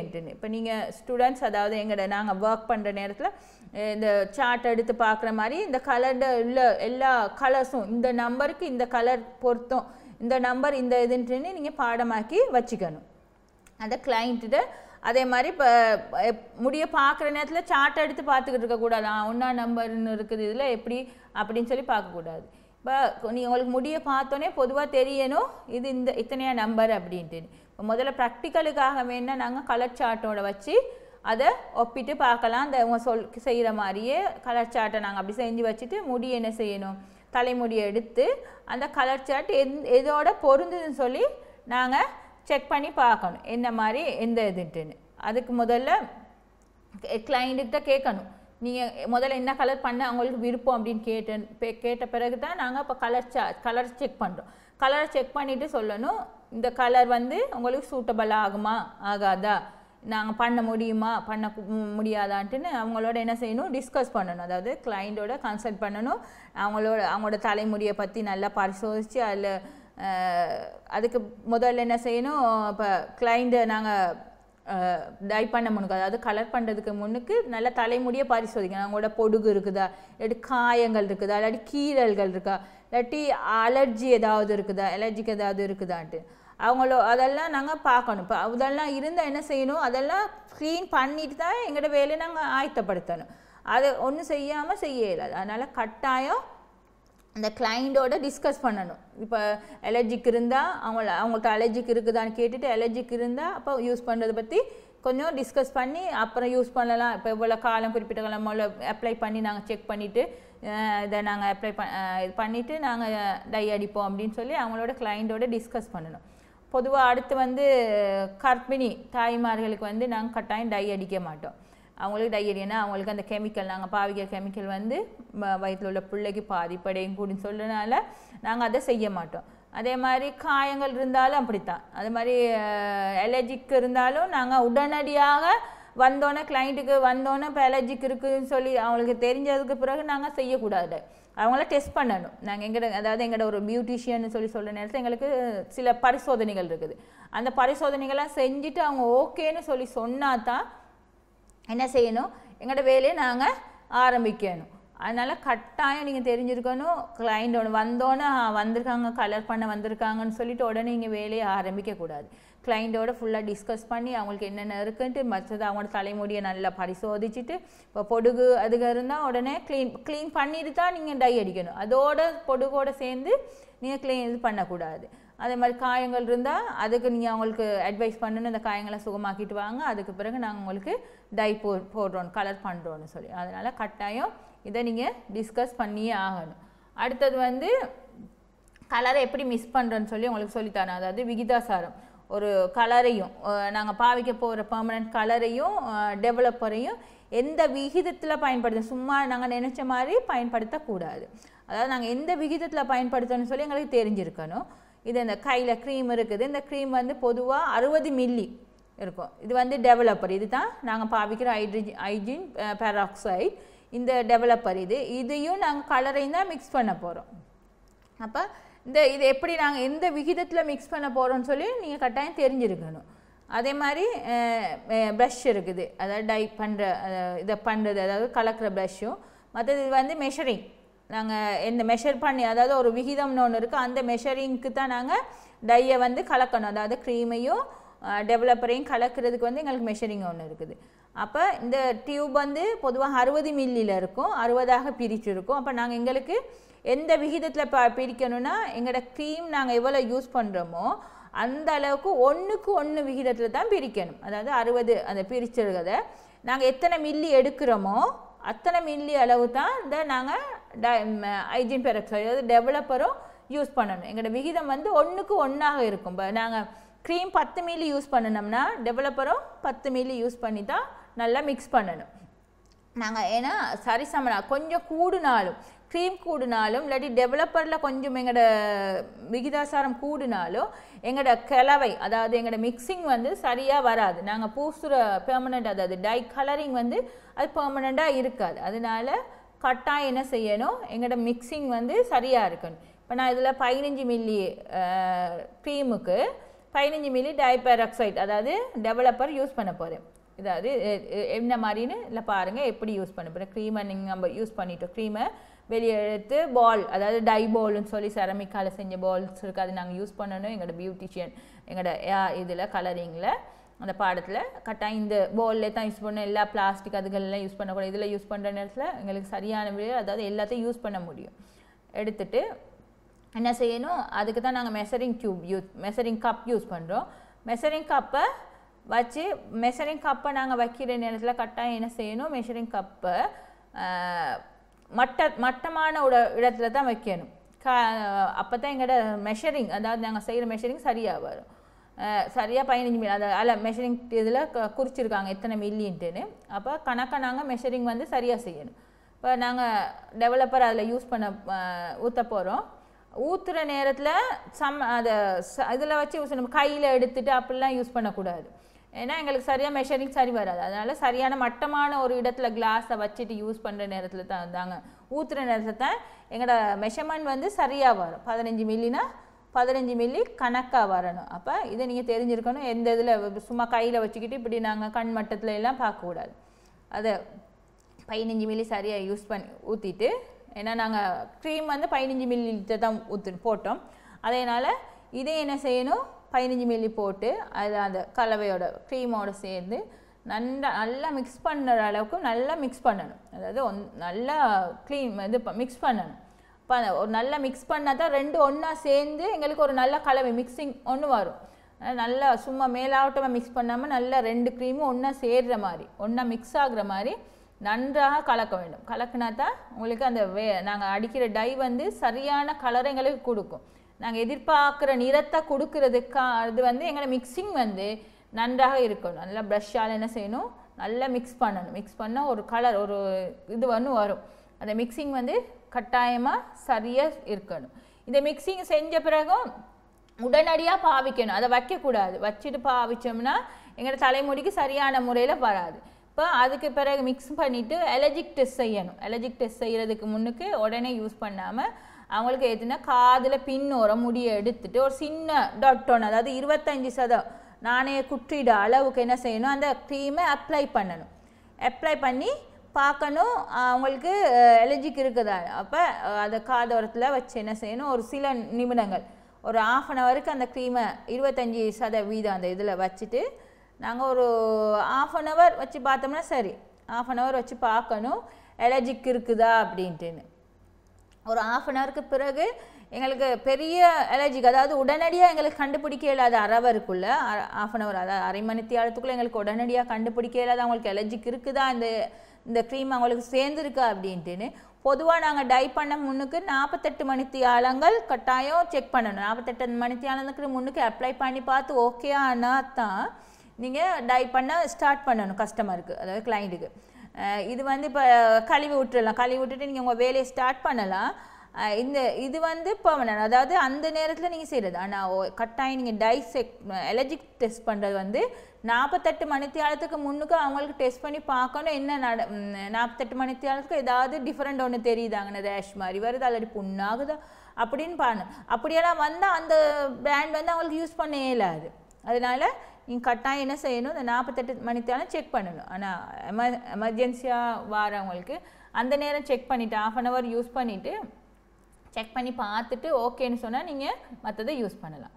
என்றுன்னு இப்போ நீங்கள் ஸ்டூடெண்ட்ஸ் அதாவது எங்களோட நாங்கள் ஒர்க் பண்ணுற நேரத்தில் இந்த சார்ட் எடுத்து பார்க்குற மாதிரி இந்த கலர்ட உள்ள எல்லா கலர்ஸும் இந்த நம்பருக்கு இந்த கலர் பொருத்தம் இந்த நம்பர் இந்த இதுன்றே நீங்கள் பாடமாக்கி வச்சுக்கணும் அந்த கிளைண்ட்டு அதே மாதிரி இப்போ முடிய பார்க்குற நேரத்தில் சார்ட் எடுத்து பார்த்துக்கிட்டு இருக்கக்கூடாது ஒன்றா நம்பர்னு இருக்குது இதில் எப்படி அப்படின்னு சொல்லி பார்க்கக்கூடாது இப்போ நீ உங்களுக்கு முடிய பார்த்தோன்னே பொதுவாக தெரியணும் இது இந்த இத்தனையா நம்பர் அப்படின்ட்டு இப்போ முதல்ல ப்ராக்டிக்கலுக்காக வேணால் நாங்கள் கலர் சார்ட்டோட வச்சு அதை ஒப்பிட்டு பார்க்கலாம் அந்த உங்கள் சொல் செய்கிற மாதிரியே கலர் சார்ட்டை நாங்கள் அப்படி செஞ்சு வச்சுட்டு முடி என்ன செய்யணும் தலைமுடியை எடுத்து அந்த கலர் சார்ட் எந் எதோட பொருந்துதுன்னு சொல்லி நாங்கள் செக் பண்ணி பார்க்கணும் என்ன மாதிரி எந்த இதுன்ட்டுன்னு அதுக்கு முதல்ல தான் கேட்கணும் நீங்கள் முதல்ல என்ன கலர் பண்ண அவங்களுக்கு விருப்பம் அப்படின்னு பே கேட்ட பிறகு தான் நாங்கள் இப்போ கலர் சா கலர் செக் பண்ணுறோம் கலரை செக் பண்ணிவிட்டு சொல்லணும் இந்த கலர் வந்து உங்களுக்கு சூட்டபிள் ஆகுமா ஆகாதா நாங்கள் பண்ண முடியுமா பண்ண முடியாதான்ட்டுன்னு அவங்களோட என்ன செய்யணும் டிஸ்கஸ் பண்ணணும் அதாவது கிளைண்டோட கன்சல்ட் பண்ணணும் அவங்களோட அவங்களோட தலைமுடியை பற்றி நல்லா பரிசோதித்து அதில் அதுக்கு முதல்ல என்ன செய்யணும் இப்போ கிளைண்ட்டை நாங்கள் டை பண்ண முன்னுக்கு அதாவது கலர் பண்ணுறதுக்கு முன்னுக்கு நல்லா தலைமுடியை பரிசோதிக்கணும் அவங்களோட பொடுகு இருக்குதா இல்லாட்டி காயங்கள் இருக்குதா இல்லாட்டி கீரல்கள் இருக்கா இல்லாட்டி அலர்ஜி ஏதாவது இருக்குதா அலர்ஜிக்கு ஏதாவது இருக்குதான்ட்டு அவங்களோ அதெல்லாம் நாங்கள் பார்க்கணும் இப்போ அதெல்லாம் இருந்தால் என்ன செய்யணும் அதெல்லாம் க்ளீன் பண்ணிட்டு தான் எங்களோட வேலையை நாங்கள் ஆயத்தப்படுத்தணும் அது ஒன்றும் செய்யாமல் செய்ய இயலாது அதனால் கட்டாயம் அந்த கிளைண்டோட டிஸ்கஸ் பண்ணணும் இப்போ அலர்ஜிக் இருந்தால் அவங்கள அவங்கள்ட்ட அலர்ஜிக் இருக்குதான்னு கேட்டுட்டு அலர்ஜிக் இருந்தால் அப்போ யூஸ் பண்ணுறதை பற்றி கொஞ்சம் டிஸ்கஸ் பண்ணி அப்புறம் யூஸ் பண்ணலாம் இப்போ இவ்வளோ காலம் குறிப்பிட்ட காலம் அப்ளை பண்ணி நாங்கள் செக் பண்ணிவிட்டு இதை நாங்கள் அப்ளை ப இது பண்ணிவிட்டு நாங்கள் டை அடிப்போம் அப்படின்னு சொல்லி அவங்களோட கிளைண்டோட டிஸ்கஸ் பண்ணணும் பொதுவாக அடுத்து வந்து கர்ப்பிணி தாய்மார்களுக்கு வந்து நாங்கள் கட்டாயம் டை அடிக்க மாட்டோம் அவங்களுக்கு டை அடினா அவங்களுக்கு அந்த கெமிக்கல் நாங்கள் பாவிக்கிற கெமிக்கல் வந்து வயிற்றில் உள்ள பிள்ளைக்கு பாதிப்படையும் கூட சொல்கிறனால நாங்கள் அதை செய்ய மாட்டோம் அதே மாதிரி காயங்கள் இருந்தாலும் அப்படித்தான் அது மாதிரி அலர்ஜிக் இருந்தாலும் நாங்கள் உடனடியாக வந்தோன்னே கிளைண்ட்டுக்கு வந்தோன்னே இப்போ அலர்ஜிக் இருக்குதுன்னு சொல்லி அவங்களுக்கு தெரிஞ்சதுக்கு பிறகு நாங்கள் செய்யக்கூடாது அவங்கள டெஸ்ட் பண்ணணும் நாங்கள் எங்கட அதாவது எங்கட ஒரு பியூட்டிஷியன் சொல்லி சொல்கிற நேரத்தில் எங்களுக்கு சில பரிசோதனைகள் இருக்குது அந்த பரிசோதனைகள்லாம் செஞ்சுட்டு அவங்க ஓகேன்னு சொல்லி சொன்னால் தான் என்ன செய்யணும் எங்களோட வேலையை நாங்கள் ஆரம்பிக்கணும் அதனால் கட்டாயம் நீங்கள் தெரிஞ்சுருக்கணும் கிளைண்ட் ஒன்று வந்தோன்னே வந்திருக்காங்க கலர் பண்ண வந்திருக்காங்கன்னு சொல்லிட்டு உடனே நீங்கள் வேலையை ஆரம்பிக்கக்கூடாது கிளைண்ட்டோட ஃபுல்லாக டிஸ்கஸ் பண்ணி அவங்களுக்கு என்னென்ன இருக்குன்ட்டு மற்றது அவங்களோட தலைமுடியை நல்லா பரிசோதிச்சுட்டு இப்போ பொடுகு அதுக்கு இருந்தால் உடனே க்ளீன் க்ளீன் பண்ணிட்டு தான் நீங்கள் டை அடிக்கணும் அதோட பொடுகோடு சேர்ந்து நீங்கள் க்ளீன் இது பண்ணக்கூடாது அதே மாதிரி காயங்கள் இருந்தால் அதுக்கு நீங்கள் அவங்களுக்கு அட்வைஸ் பண்ணணும் அந்த காயங்களை சுகமாக்கிட்டு வாங்க அதுக்கு பிறகு நாங்கள் உங்களுக்கு டை போ போடுறோம் கலர் பண்ணுறோன்னு சொல்லி அதனால் கட்டாயம் இதை நீங்கள் டிஸ்கஸ் பண்ணியே ஆகணும் அடுத்தது வந்து கலரை எப்படி மிஸ் பண்ணுறோன்னு சொல்லி உங்களுக்கு சொல்லித்தரேன் அதாவது விகிதாசாரம் ஒரு கலரையும் நாங்கள் பாவிக்க போகிற பர்மனெண்ட் கலரையும் டெவலப்பரையும் எந்த விகிதத்தில் பயன்படுத்த சும்மா நாங்கள் நினச்ச மாதிரி பயன்படுத்தக்கூடாது அதாவது நாங்கள் எந்த விகிதத்தில் பயன்படுத்தணும்னு சொல்லி எங்களுக்கு தெரிஞ்சிருக்கணும் இது இந்த கையில் க்ரீம் இருக்குது இந்த க்ரீம் வந்து பொதுவாக அறுபது மில்லி இருக்கும் இது வந்து டெவலப்பர் இது தான் நாங்கள் பாவிக்கிற ஹைட்ரஜன் ஹைஜின் பேராக்சைடு இந்த டெவலப்பர் இது இதையும் நாங்கள் கலரையும் தான் மிக்ஸ் பண்ண போகிறோம் அப்போ இந்த இது எப்படி நாங்கள் எந்த விகிதத்தில் மிக்ஸ் பண்ண போகிறோன்னு சொல்லி நீங்கள் கட்டாயம் தெரிஞ்சிருக்கணும் அதே மாதிரி ப்ரஷ் இருக்குது அதாவது டை பண்ணுற இதை பண்ணுறது அதாவது கலக்கிற ப்ரஷ்ஷும் மற்றது இது வந்து மெஷரிங் நாங்கள் இந்த மெஷர் பண்ணி அதாவது ஒரு விகிதம்னு ஒன்று இருக்குது அந்த மெஷரிங்க்கு தான் நாங்கள் டையை வந்து கலக்கணும் அதாவது க்ரீமையும் டெவலப்பரையும் கலக்கிறதுக்கு வந்து எங்களுக்கு மெஷரிங் ஒன்று இருக்குது அப்போ இந்த டியூப் வந்து பொதுவாக அறுபது மில்லியில் இருக்கும் அறுபதாக இருக்கும் அப்போ நாங்கள் எங்களுக்கு எந்த விகிதத்தில் ப பிரிக்கணும்னா எங்களோட க்ரீம் நாங்கள் எவ்வளோ யூஸ் பண்ணுறோமோ அந்த அளவுக்கு ஒன்றுக்கு ஒன்று விகிதத்தில் தான் பிரிக்கணும் அதாவது அறுபது அந்த பிரிச்சிருக்கிறத நாங்கள் எத்தனை மில்லி எடுக்கிறோமோ அத்தனை மில்லி அளவு தான் இந்த நாங்கள் ட ஹைஜின் பெராக்சைடு அதாவது டெவலப்பரும் யூஸ் பண்ணணும் எங்களோட விகிதம் வந்து ஒன்றுக்கு ஒன்றாக இருக்கும் இப்போ நாங்கள் க்ரீம் பத்து மில்லி யூஸ் பண்ணணும்னா டெவலப்பரும் பத்து மில்லி யூஸ் பண்ணி தான் நல்லா மிக்ஸ் பண்ணணும் நாங்கள் ஏன்னா சரிசமனா கொஞ்சம் கூடுனாலும் க்ரீம் கூடினாலும் இல்லாட்டி டெவலப்பரில் கொஞ்சம் எங்களோட விகிதாசாரம் கூடினாலும் எங்களோட கலவை அதாவது எங்களோட மிக்சிங் வந்து சரியாக வராது நாங்கள் பூசுகிற பெர்மனண்ட் அதாவது டை கலரிங் வந்து அது பெர்மனண்ட்டாக இருக்காது அதனால கட்டாயம் என்ன செய்யணும் எங்களோட மிக்சிங் வந்து சரியாக இருக்கணும் இப்போ நான் இதில் பதினஞ்சு மில்லி க்ரீமுக்கு பதினஞ்சு மில்லி டைபெராக்சைட் அதாவது டெவலப்பர் யூஸ் பண்ண போகிறேன் இதாவது என்ன மாதிரின்னு இல்லை பாருங்கள் எப்படி யூஸ் பண்ண போகிறேன் க்ரீமை நீங்கள் நம்ம யூஸ் பண்ணிட்டோம் க்ரீமை வெளியே எடுத்து பால் அதாவது டை பால்னு சொல்லி செரமிக்கால் செஞ்ச பால்ஸ் இருக்குது அது நாங்கள் யூஸ் பண்ணணும் எங்களோட பியூட்டிஷியன் எங்களோட இதில் கலரிங்கில் அந்த பாடத்தில் கட்டாயம் இந்த போல்லே தான் யூஸ் பண்ணணும் எல்லா பிளாஸ்டிக் அதுகள்லாம் யூஸ் பண்ணக்கூடாது இதில் யூஸ் பண்ணுற நேரத்தில் எங்களுக்கு சரியான விலையில் அதாவது எல்லாத்தையும் யூஸ் பண்ண முடியும் எடுத்துட்டு என்ன செய்யணும் அதுக்கு தான் நாங்கள் measuring tube use measuring cup use பண்ணுறோம் மெசரிங் கப்பை வச்சு மெசரிங் கப்பை நாங்கள் வைக்கிற நேரத்தில் கட்டாயம் என்ன செய்யணும் மெஷரிங் கப்பை மட்ட மட்டமான ஒரு இடத்துல தான் வைக்கணும் கா அப்போ தான் எங்களோட மெஷரிங் அதாவது நாங்கள் செய்கிற மெஷரிங் சரியாக வரும் சரியாக பதினஞ்சு மில்லி அந்த அதில் மெஷரிங் இதில் குறிச்சிருக்காங்க எத்தனை மில்லின்ட்டுன்னு அப்போ கணக்காக நாங்கள் மெஷரிங் வந்து சரியாக செய்யணும் இப்போ நாங்கள் டெவலப்பர் அதில் யூஸ் பண்ண ஊற்ற போகிறோம் ஊற்றுற நேரத்தில் சம் அதை இதில் வச்சு யூஸ் நம்ம கையில் எடுத்துகிட்டு அப்படிலாம் யூஸ் பண்ணக்கூடாது ஏன்னா எங்களுக்கு சரியாக மெஷரிங் சரி வராது அதனால் சரியான மட்டமான ஒரு இடத்துல கிளாஸை வச்சுட்டு யூஸ் பண்ணுற நேரத்தில் தான் வந்தாங்க ஊற்றுற நேரத்தில் தான் எங்களோட மெஷர்மெண்ட் வந்து சரியாக வரும் பதினஞ்சு மில்லினா பதினஞ்சு மில்லி கணக்காக வரணும் அப்போ இதை நீங்கள் தெரிஞ்சிருக்கணும் எந்த இதில் சும்மா கையில் வச்சுக்கிட்டு இப்படி நாங்கள் கண் மட்டத்தில் எல்லாம் பார்க்கக்கூடாது அதை பதினஞ்சு மில்லி சரியாக யூஸ் பண்ணி ஊற்றிட்டு ஏன்னா நாங்கள் க்ரீம் வந்து பதினஞ்சு மில்லி லிட்டர் தான் ஊற்று போட்டோம் அதனால் இதை என்ன செய்யணும் பதினஞ்சு மில்லி போட்டு அது அந்த கலவையோட க்ரீமோடு சேர்ந்து நல்லா நல்லா மிக்ஸ் பண்ணுற அளவுக்கு நல்லா மிக்ஸ் பண்ணணும் அதாவது ஒன் நல்லா க்ளீன் இது மிக்ஸ் பண்ணணும் இப்போ ஒரு நல்லா மிக்ஸ் பண்ணால் தான் ரெண்டு ஒன்றா சேர்ந்து எங்களுக்கு ஒரு நல்ல கலவை மிக்சிங் ஒன்று வரும் நல்லா சும்மா மேலாவட்டமாக மிக்ஸ் பண்ணாமல் நல்லா ரெண்டு க்ரீமும் ஒன்றா சேர்கிற மாதிரி ஒன்றா மிக்ஸ் ஆகிற மாதிரி நன்றாக கலக்க வேண்டும் கலக்குனா தான் உங்களுக்கு அந்த வே நாங்கள் அடிக்கிற டை வந்து சரியான கலர் எங்களுக்கு கொடுக்கும் நாங்கள் எதிர்பார்க்குற நிறத்தை கொடுக்கறதுக்கா அது வந்து எங்களோட மிக்சிங் வந்து நன்றாக இருக்கணும் நல்லா ப்ரஷ்ஷால் என்ன செய்யணும் நல்லா மிக்ஸ் பண்ணணும் மிக்ஸ் பண்ணால் ஒரு கலர் ஒரு இது வந்து வரும் அந்த மிக்சிங் வந்து கட்டாயமாக சரியாக இருக்கணும் இந்த மிக்சிங் செஞ்ச பிறகும் உடனடியாக பாவிக்கணும் அதை வைக்கக்கூடாது வச்சுட்டு பாவிச்சோம்னா எங்களோட தலைமுடிக்கு சரியான முறையில் வராது இப்போ அதுக்கு பிறகு மிக்ஸ் பண்ணிவிட்டு அலர்ஜிக் டெஸ்ட் செய்யணும் அலர்ஜிக் டெஸ்ட் செய்கிறதுக்கு முன்னுக்கு உடனே யூஸ் பண்ணாமல் அவங்களுக்கு எதுனா காதில் பின்னோரம் முடியை எடுத்துட்டு ஒரு சின்ன ஒன் அதாவது இருபத்தஞ்சி சதம் நானே குற்றிட அளவுக்கு என்ன செய்யணும் அந்த க்ரீமை அப்ளை பண்ணணும் அப்ளை பண்ணி பார்க்கணும் அவங்களுக்கு எலர்ஜிக் இருக்குதா அப்போ அதை காதோரத்தில் வச்சு என்ன செய்யணும் ஒரு சில நிமிடங்கள் ஒரு ஆஃப் அன் ஹவருக்கு அந்த க்ரீமை இருபத்தஞ்சி சத வீதம் அந்த இதில் வச்சுட்டு நாங்கள் ஒரு ஆஃப் அன் ஹவர் வச்சு பார்த்தோம்னா சரி ஆஃப் அன் ஹவர் வச்சு பார்க்கணும் எலர்ஜிக் இருக்குதா அப்படின்ட்டுன்னு ஒரு ஆஃப் அன் ஹவருக்கு பிறகு எங்களுக்கு பெரிய அலர்ஜிக்கு அதாவது உடனடியாக எங்களுக்கு கண்டுபிடிக்க இல்லாத அரவருக்குள்ளே ஆஃப் அன் ஹவர் அதாவது அரை மணி ஆழத்துக்குள்ளே எங்களுக்கு உடனடியாக கண்டுபிடிக்க இல்லாத அவங்களுக்கு அலர்ஜிக்கு இருக்குதா இந்த இந்த க்ரீம் அவங்களுக்கு சேர்ந்துருக்கா அப்படின்ட்டுன்னு பொதுவாக நாங்கள் டை பண்ண முன்னுக்கு நாற்பத்தெட்டு மணித்தி ஆழங்கள் கட்டாயம் செக் பண்ணணும் நாற்பத்தெட்டு மணித்தி ஆழங்களுக்கு முன்னுக்கு அப்ளை பண்ணி பார்த்து ஓகே ஆனால் தான் நீங்கள் டை பண்ண ஸ்டார்ட் பண்ணணும் கஸ்டமருக்கு அதாவது கிளைண்ட்டுக்கு இது வந்து இப்போ கழுவி விட்டுடலாம் கழுவி விட்டுட்டு நீங்கள் உங்கள் வேலையை ஸ்டார்ட் பண்ணலாம் இந்த இது வந்து பர்மனன்ட் அதாவது அந்த நேரத்தில் நீங்கள் செய்கிறது ஆனால் கட்டாயம் நீங்கள் டைசெக் எலர்ஜிக் டெஸ்ட் பண்ணுறது வந்து நாற்பத்தெட்டு மணித்தியாலத்துக்கு முன்னுக்கு அவங்களுக்கு டெஸ்ட் பண்ணி பார்க்கணும் என்ன நட நாற்பத்தெட்டு மணித்தியாலத்துக்கு ஏதாவது டிஃப்ரெண்ட் ஒன்று தெரியுதாங்கண்ணா ரேஷ் மாதிரி வருது அல்லடி புண்ணாகுதா அப்படின்னு பாருங்க அப்படியெல்லாம் வந்தால் அந்த பிராண்ட் வந்து அவங்களுக்கு யூஸ் பண்ண இல்லாது அதனால் நீங்கள் கட்டாயம் என்ன செய்யணும் இந்த நாற்பத்தெட்டு மணித்தாலும் செக் பண்ணணும் ஆனால் எம எமர்ஜென்சியாக வரவங்களுக்கு அந்த நேரம் செக் பண்ணிவிட்டு ஆஃப் அன் ஹவர் யூஸ் பண்ணிவிட்டு செக் பண்ணி பார்த்துட்டு ஓகேன்னு சொன்னால் நீங்கள் மற்றதை யூஸ் பண்ணலாம்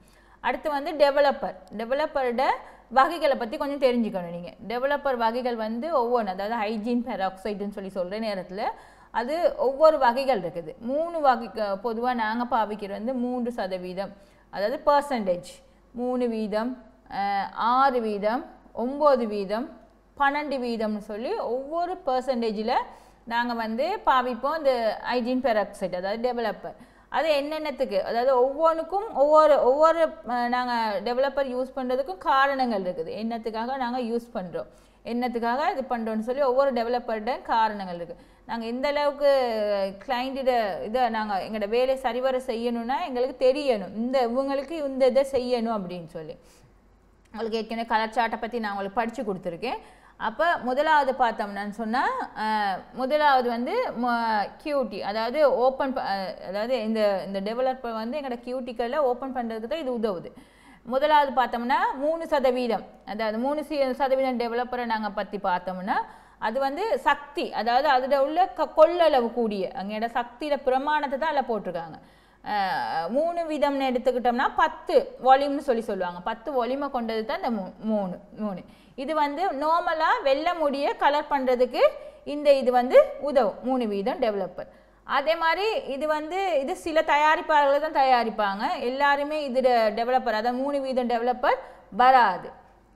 அடுத்து வந்து டெவலப்பர் டெவலப்பரோட வகைகளை பற்றி கொஞ்சம் தெரிஞ்சுக்கணும் நீங்கள் டெவலப்பர் வகைகள் வந்து ஒவ்வொன்று அதாவது ஹைஜீன் பெராக்சைடுன்னு சொல்லி சொல்கிற நேரத்தில் அது ஒவ்வொரு வகைகள் இருக்குது மூணு வகை பொதுவாக நாங்கள் பாவிக்கிறது வந்து மூன்று சதவீதம் அதாவது பர்சன்டேஜ் மூணு வீதம் ஆறு வீதம் ஒம்பது வீதம் பன்னெண்டு வீதம்னு சொல்லி ஒவ்வொரு பர்சன்டேஜில் நாங்கள் வந்து பாவிப்போம் இந்த ஹைஜீன் பெராக்சைடு அதாவது டெவலப்பர் அது என்னென்னத்துக்கு அதாவது ஒவ்வொன்றுக்கும் ஒவ்வொரு ஒவ்வொரு நாங்கள் டெவலப்பர் யூஸ் பண்ணுறதுக்கும் காரணங்கள் இருக்குது என்னத்துக்காக நாங்கள் யூஸ் பண்ணுறோம் என்னத்துக்காக இது பண்ணுறோன்னு சொல்லி ஒவ்வொரு டெவலப்பர்கிட்ட காரணங்கள் இருக்குது நாங்கள் எந்த அளவுக்கு கிளைண்ட்டிட இதை நாங்கள் எங்களோட வேலை சரிவர செய்யணும்னா எங்களுக்கு தெரியணும் இந்த இவங்களுக்கு இந்த இதை செய்யணும் அப்படின்னு சொல்லி உங்களுக்கு ஏற்கனவே கலாச்சாரத்தை பற்றி நான் உங்களுக்கு படித்து கொடுத்துருக்கேன் அப்போ முதலாவது பார்த்தோம்னு சொன்னால் முதலாவது வந்து கியூட்டி அதாவது ஓப்பன் அதாவது இந்த இந்த டெவலப்பர் வந்து எங்களோட கியூட்டிக்கலில் ஓப்பன் பண்ணுறதுக்கு தான் இது உதவுது முதலாவது பார்த்தோம்னா மூணு சதவீதம் அதாவது மூணு சதவீதம் டெவலப்பரை நாங்கள் பற்றி பார்த்தோம்னா அது வந்து சக்தி அதாவது அதில் உள்ள கொள்ளளவு கூடிய அங்கேயோட சக்தியில் பிரமாணத்தை தான் அதில் போட்டிருக்காங்க மூணு விதம்னு எடுத்துக்கிட்டோம்னா பத்து வால்யூம்னு சொல்லி சொல்லுவாங்க பத்து வால்யூமை கொண்டது தான் இந்த மூணு மூணு இது வந்து நார்மலாக வெள்ளை முடிய கலர் பண்ணுறதுக்கு இந்த இது வந்து உதவும் மூணு வீதம் டெவலப்பர் அதே மாதிரி இது வந்து இது சில தயாரிப்பாளர்கள் தான் தயாரிப்பாங்க எல்லாருமே இது டெவலப்பர் அதாவது மூணு வீதம் டெவலப்பர் வராது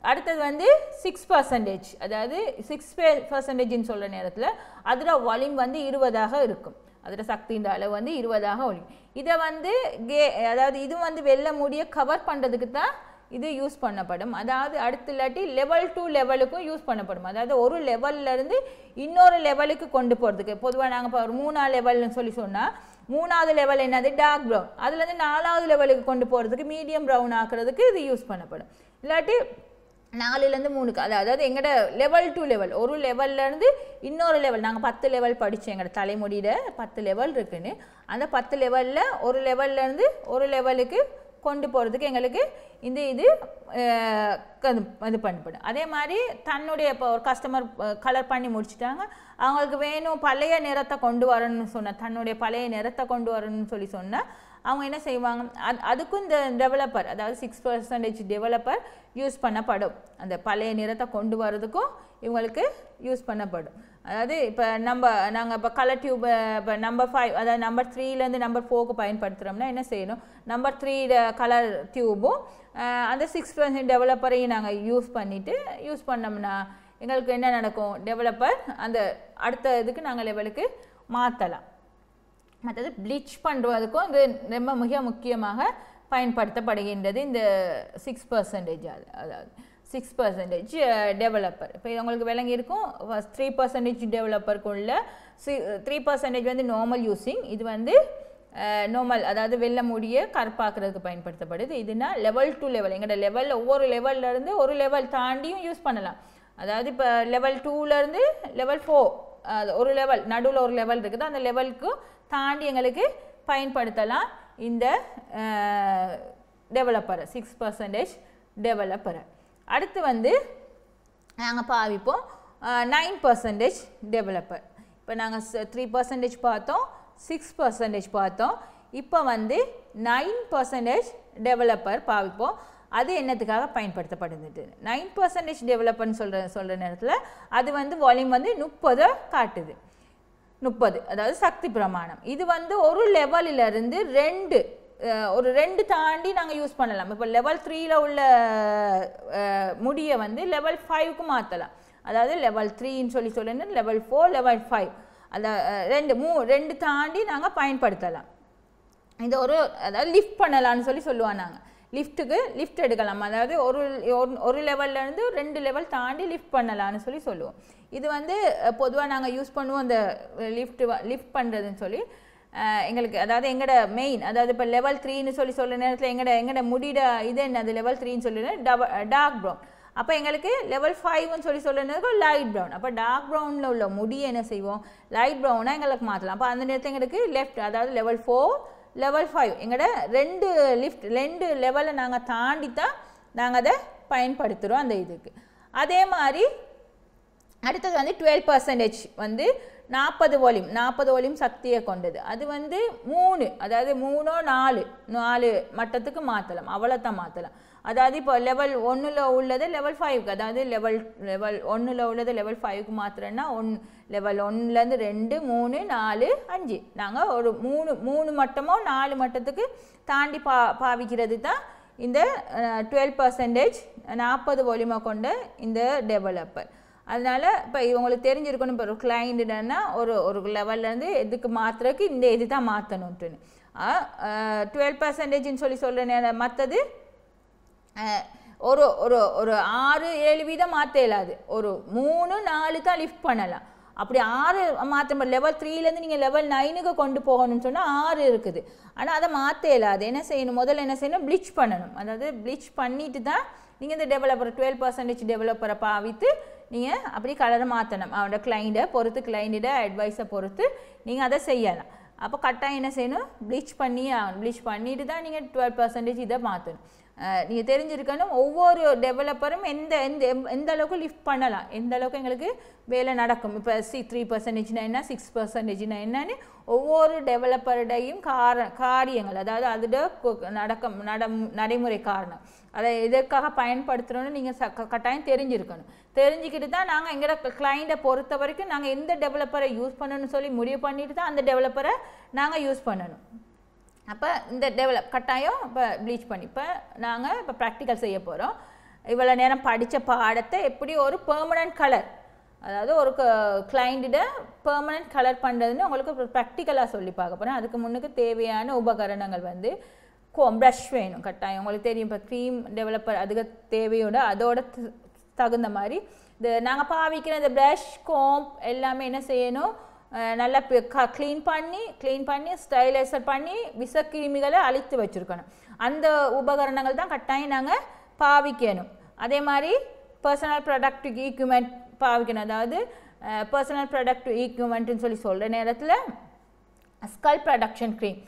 அடுத்தது வந்து சிக்ஸ் பர்சன்டேஜ் அதாவது சிக்ஸ் பர்சன்டேஜ்னு சொல்கிற நேரத்தில் அதில் வலிம் வந்து இருபதாக இருக்கும் அதோட சக்தியின் அளவு வந்து இருபதாக ஒழிக்கும் இதை வந்து கே அதாவது இது வந்து வெள்ள மூடிய கவர் பண்ணுறதுக்கு தான் இது யூஸ் பண்ணப்படும் அதாவது அடுத்து இல்லாட்டி லெவல் டூ லெவலுக்கும் யூஸ் பண்ணப்படும் அதாவது ஒரு லெவல்லேருந்து இன்னொரு லெவலுக்கு கொண்டு போகிறதுக்கு பொதுவாக நாங்கள் இப்போ மூணாவது லெவல்னு சொல்லி சொன்னால் மூணாவது லெவல் என்னது டார்க் ப்ரௌன் அதுலேருந்து நாலாவது லெவலுக்கு கொண்டு போகிறதுக்கு மீடியம் ப்ரௌன் ஆக்குறதுக்கு இது யூஸ் பண்ணப்படும் இல்லாட்டி நாலுலேருந்து மூணுக்கு அது அதாவது எங்களோட லெவல் டூ லெவல் ஒரு லெவல்லேருந்து இன்னொரு லெவல் நாங்கள் பத்து லெவல் படித்தோம் எங்களோட தலைமுடியில் பத்து லெவல் இருக்குன்னு அந்த பத்து லெவலில் ஒரு லெவல்லேருந்து ஒரு லெவலுக்கு கொண்டு போகிறதுக்கு எங்களுக்கு இந்த இது இது பண்ணப்படும் அதே மாதிரி தன்னுடைய இப்போ ஒரு கஸ்டமர் கலர் பண்ணி முடிச்சுட்டாங்க அவங்களுக்கு வேணும் பழைய நிறத்தை கொண்டு வரணும்னு சொன்ன தன்னுடைய பழைய நிறத்தை கொண்டு வரணும்னு சொல்லி சொன்னால் அவங்க என்ன செய்வாங்க அது அதுக்கும் இந்த டெவலப்பர் அதாவது சிக்ஸ் பர்சன்டேஜ் டெவலப்பர் யூஸ் பண்ணப்படும் அந்த பழைய நிறத்தை கொண்டு வரதுக்கும் இவங்களுக்கு யூஸ் பண்ணப்படும் அதாவது இப்போ நம்ம நாங்கள் இப்போ கலர் டியூப் இப்போ நம்பர் ஃபைவ் அதாவது நம்பர் த்ரீலேருந்து நம்பர் ஃபோக்கு பயன்படுத்துகிறோம்னா என்ன செய்யணும் நம்பர் த்ரீ கலர் டியூபும் அந்த சிக்ஸ் பர்சன்ட் டெவலப்பரையும் நாங்கள் யூஸ் பண்ணிவிட்டு யூஸ் பண்ணோம்னா எங்களுக்கு என்ன நடக்கும் டெவலப்பர் அந்த அடுத்த இதுக்கு நாங்கள் லெவலுக்கு மாற்றலாம் மற்றது ப்ளீச் பண்ணுறதுக்கும் இது ரொம்ப மிக முக்கியமாக பயன்படுத்தப்படுகின்றது இந்த சிக்ஸ் பர்சன்டேஜ் அது அதாவது சிக்ஸ் பர்சன்டேஜ் டெவலப்பர் இப்போ இது உங்களுக்கு விளங்கியிருக்கும் ஃபஸ்ட் த்ரீ பர்சன்டேஜ் டெவலப்பருக்குள்ள சி த்ரீ பர்சன்டேஜ் வந்து நார்மல் யூஸிங் இது வந்து நார்மல் அதாவது வெள்ள மூடிய கருப்பாக்குறதுக்கு பயன்படுத்தப்படுது இதுனா லெவல் டூ லெவல் எங்களோட லெவல் ஒவ்வொரு லெவல்லேருந்து ஒரு லெவல் தாண்டியும் யூஸ் பண்ணலாம் அதாவது இப்போ லெவல் டூலேருந்து லெவல் ஃபோர் ஒரு லெவல் நடுவில் ஒரு லெவல் இருக்குது அந்த லெவலுக்கு தாண்டி எங்களுக்கு பயன்படுத்தலாம் இந்த டெவலப்பரை சிக்ஸ் பர்சன்டேஜ் டெவலப்பரை அடுத்து வந்து நாங்கள் பாவிப்போம் நைன் பர்சன்டேஜ் டெவலப்பர் இப்போ நாங்கள் த்ரீ பர்சன்டேஜ் பார்த்தோம் சிக்ஸ் பர்சன்டேஜ் பார்த்தோம் இப்போ வந்து நைன் பர்சன்டேஜ் டெவலப்பர் பாவிப்போம் அது என்னத்துக்காக பயன்படுத்தப்படுது நைன் பர்சன்டேஜ் டெவலப்பர்னு சொல்கிற சொல்கிற நேரத்தில் அது வந்து வால்யூம் வந்து முப்பதை காட்டுது முப்பது அதாவது சக்தி பிரமாணம் இது வந்து ஒரு லெவலிலிருந்து ரெண்டு ஒரு ரெண்டு தாண்டி நாங்கள் யூஸ் பண்ணலாம் இப்போ லெவல் த்ரீயில் உள்ள முடியை வந்து லெவல் ஃபைவ்க்கு மாற்றலாம் அதாவது லெவல் த்ரீன்னு சொல்லி சொல்லணும் லெவல் ஃபோர் லெவல் ஃபைவ் அந்த ரெண்டு மூ ரெண்டு தாண்டி நாங்கள் பயன்படுத்தலாம் இது ஒரு அதாவது லிஃப்ட் பண்ணலான்னு சொல்லி சொல்லுவாங்க நாங்கள் லிஃப்ட்டுக்கு லிஃப்ட் எடுக்கலாம் அதாவது ஒரு ஒரு லெவல்லேருந்து ரெண்டு லெவல் தாண்டி லிஃப்ட் பண்ணலான்னு சொல்லி சொல்லுவோம் இது வந்து பொதுவாக நாங்கள் யூஸ் பண்ணுவோம் அந்த லிஃப்ட் லிஃப்ட் பண்ணுறதுன்னு சொல்லி எங்களுக்கு அதாவது எங்களோட மெயின் அதாவது இப்போ லெவல் த்ரீன்னு சொல்லி சொல்ல நேரத்தில் எங்களோட எங்களோட முடிட இது என்ன அது லெவல் த்ரீன்னு சொல்லி டப டார்க் ப்ரௌன் அப்போ எங்களுக்கு லெவல் ஃபைவ்னு சொல்லி நேரத்தில் லைட் ப்ரௌன் அப்போ டார்க் ப்ரௌனில் உள்ள முடியை என்ன செய்வோம் லைட் ப்ரௌனாக எங்களுக்கு மாற்றலாம் அப்போ அந்த நேரத்தில் எங்களுக்கு லெஃப்ட் அதாவது லெவல் ஃபோர் லெவல் ஃபைவ் எங்களோட ரெண்டு லிஃப்ட் ரெண்டு லெவலை நாங்கள் தாண்டி தான் நாங்கள் அதை பயன்படுத்துகிறோம் அந்த இதுக்கு அதே மாதிரி அடுத்தது வந்து டுவெல் பர்சன்டேஜ் வந்து நாற்பது ஒலியும் நாற்பது ஒலியும் சக்தியை கொண்டது அது வந்து மூணு அதாவது மூணோ நாலு நாலு மட்டத்துக்கு மாற்றலாம் அவ்வளோத்தான் மாற்றலாம் அதாவது இப்போ லெவல் ஒன்றில் உள்ளது லெவல் ஃபைவ்க்கு அதாவது லெவல் லெவல் ஒன்றில் உள்ளது லெவல் ஃபைவ்க்கு மாத்திரன்னா ஒன் லெவல் ஒன்லேருந்து ரெண்டு மூணு நாலு அஞ்சு நாங்கள் ஒரு மூணு மூணு மட்டமோ நாலு மட்டத்துக்கு தாண்டி பா பாவிக்கிறது தான் இந்த டுவெல் பர்சன்டேஜ் நாற்பது ஒலிமை கொண்ட இந்த டெவலப்பர் அதனால் இப்போ உங்களுக்கு தெரிஞ்சிருக்கணும் இப்போ ஒரு கிளைண்ட் என்னென்னா ஒரு ஒரு லெவல்லேருந்து இதுக்கு மாற்றுறதுக்கு இந்த இது தான் மாற்றணுன்ட்டுன்னு டுவெல் பர்சன்டேஜ்னு சொல்லி சொல்கிற மற்றது ஒரு ஒரு ஒரு ஆறு ஏழு வீதம் மாற்ற இயலாது ஒரு மூணு நாலு தான் லிஃப்ட் பண்ணலாம் அப்படி ஆறு மாற்ற லெவல் த்ரீலேருந்து நீங்கள் லெவல் நைனுக்கு கொண்டு போகணும்னு சொன்னால் ஆறு இருக்குது ஆனால் அதை மாற்ற இயலாது என்ன செய்யணும் முதல்ல என்ன செய்யணும் ப்ளீச் பண்ணணும் அதாவது ப்ளீச் பண்ணிட்டு தான் நீங்கள் இந்த டெவலப்பர் டுவெல் பர்சன்டேஜ் டெவலப்பரை பாவித்து நீங்கள் அப்படி கலர் மாற்றணும் அவனோட கிளைண்ட்டை பொறுத்து கிளைண்ட்டோட அட்வைஸை பொறுத்து நீங்கள் அதை செய்யலாம் அப்போ கட்டாயம் என்ன செய்யணும் ப்ளீச் பண்ணி ஆகணும் ப்ளீச் பண்ணிட்டு தான் நீங்கள் டுவெல் பர்சன்டேஜ் இதை மாற்றணும் நீங்கள் தெரிஞ்சிருக்கணும் ஒவ்வொரு டெவலப்பரும் எந்த எந்த எந்த அளவுக்கு லிஃப்ட் பண்ணலாம் எந்த அளவுக்கு எங்களுக்கு வேலை நடக்கும் இப்போ சி த்ரீ பர்சன்டேஜ்னா என்ன சிக்ஸ் பர்சன்டேஜ்னா என்னன்னு ஒவ்வொரு டெவலப்பருடையும் கார காரியங்கள் அதாவது அதோட நடக்கும் நட நடைமுறை காரணம் அதை எதற்காக பயன்படுத்துகிறோம்னு நீங்கள் ச கட்டாயம் தெரிஞ்சுருக்கணும் தெரிஞ்சுக்கிட்டு தான் நாங்கள் எங்களோட கிளைண்ட்டை பொறுத்த வரைக்கும் நாங்கள் எந்த டெவலப்பரை யூஸ் பண்ணணும்னு சொல்லி முடிவு பண்ணிவிட்டு தான் அந்த டெவலப்பரை நாங்கள் யூஸ் பண்ணணும் அப்போ இந்த டெவலப் கட்டாயம் இப்போ ப்ளீச் பண்ணி இப்போ நாங்கள் இப்போ ப்ராக்டிக்கல் செய்ய போகிறோம் இவ்வளோ நேரம் படித்த பாடத்தை எப்படி ஒரு பெர்மனன்ட் கலர் அதாவது ஒரு கிளைண்ட்டிட பெர்மனன்ட் கலர் பண்ணுறதுன்னு உங்களுக்கு ப்ராக்டிக்கலாக சொல்லி பார்க்க போகிறேன் அதுக்கு முன்னுக்கு தேவையான உபகரணங்கள் வந்து கோம் ப்ரஷ் வேணும் கட்டாயம் உங்களுக்கு தெரியும் இப்போ க்ரீம் டெவலப்பர் அதுக்கு தேவையோட அதோட தகுந்த மாதிரி இந்த நாங்கள் பாவிக்கிற இந்த ப்ரஷ் கோம் எல்லாமே என்ன செய்யணும் நல்லா க்ளீன் பண்ணி க்ளீன் பண்ணி ஸ்டைலைசர் பண்ணி விச கிருமிகளை அழித்து வச்சுருக்கணும் அந்த உபகரணங்கள் தான் கட்டாயம் நாங்கள் பாவிக்கணும் அதே மாதிரி பர்சனல் ப்ராடக்ட் ஈக்குமெண்ட் பாவிக்கணும் அதாவது பர்சனல் ப்ராடக்ட் ஈக்குமெண்ட்டுன்னு சொல்லி சொல்கிற நேரத்தில் ஸ்கல் ப்ரொடக்ஷன் க்ரீம்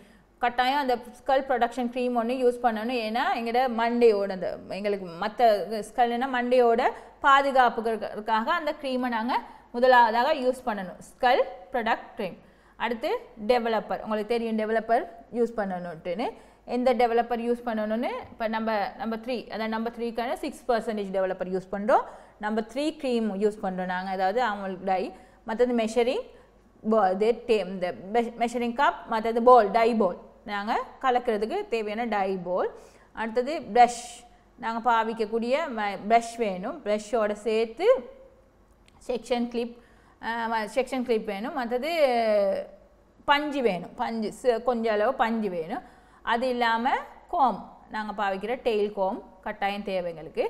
கட்டாயம் அந்த ஸ்கல் ப்ரொடக்ஷன் க்ரீம் ஒன்று யூஸ் பண்ணணும் ஏன்னா எங்கள்ட மண்டேயோட அந்த எங்களுக்கு மற்ற ஸ்கல்னா மண்டேயோட பாதுகாப்புக்காக அந்த க்ரீமை நாங்கள் முதலாவதாக யூஸ் பண்ணணும் ஸ்கல் ப்ரொடக்ட் க்ரீம் அடுத்து டெவலப்பர் உங்களுக்கு தெரியும் டெவலப்பர் யூஸ் பண்ணணுன்ட்டுன்னு எந்த டெவலப்பர் யூஸ் பண்ணணும்னு இப்போ நம்ம நம்பர் த்ரீ அதாவது நம்பர் த்ரீக்கான சிக்ஸ் பர்சன்டேஜ் டெவலப்பர் யூஸ் பண்ணுறோம் நம்பர் த்ரீ க்ரீம் யூஸ் பண்ணுறோம் நாங்கள் அதாவது அவங்களுக்கு டை மற்றது மெஷரிங் இது டே இந்த மெஷரிங் கப் மற்றது பால் டை பால் நாங்கள் கலக்கிறதுக்கு தேவையான டைபோல் அடுத்தது ப்ரஷ் நாங்கள் பாவிக்கக்கூடிய ம ப்ரஷ் வேணும் ப்ரஷ்ஷோட சேர்த்து செக்ஷன் கிளிப் செக்ஷன் கிளிப் வேணும் மற்றது பஞ்சு வேணும் பஞ்சு கொஞ்ச அளவு பஞ்சு வேணும் அது இல்லாமல் கோம் நாங்கள் பாவிக்கிற டெய்ல் கோம் கட்டாயம் தேவை எங்களுக்கு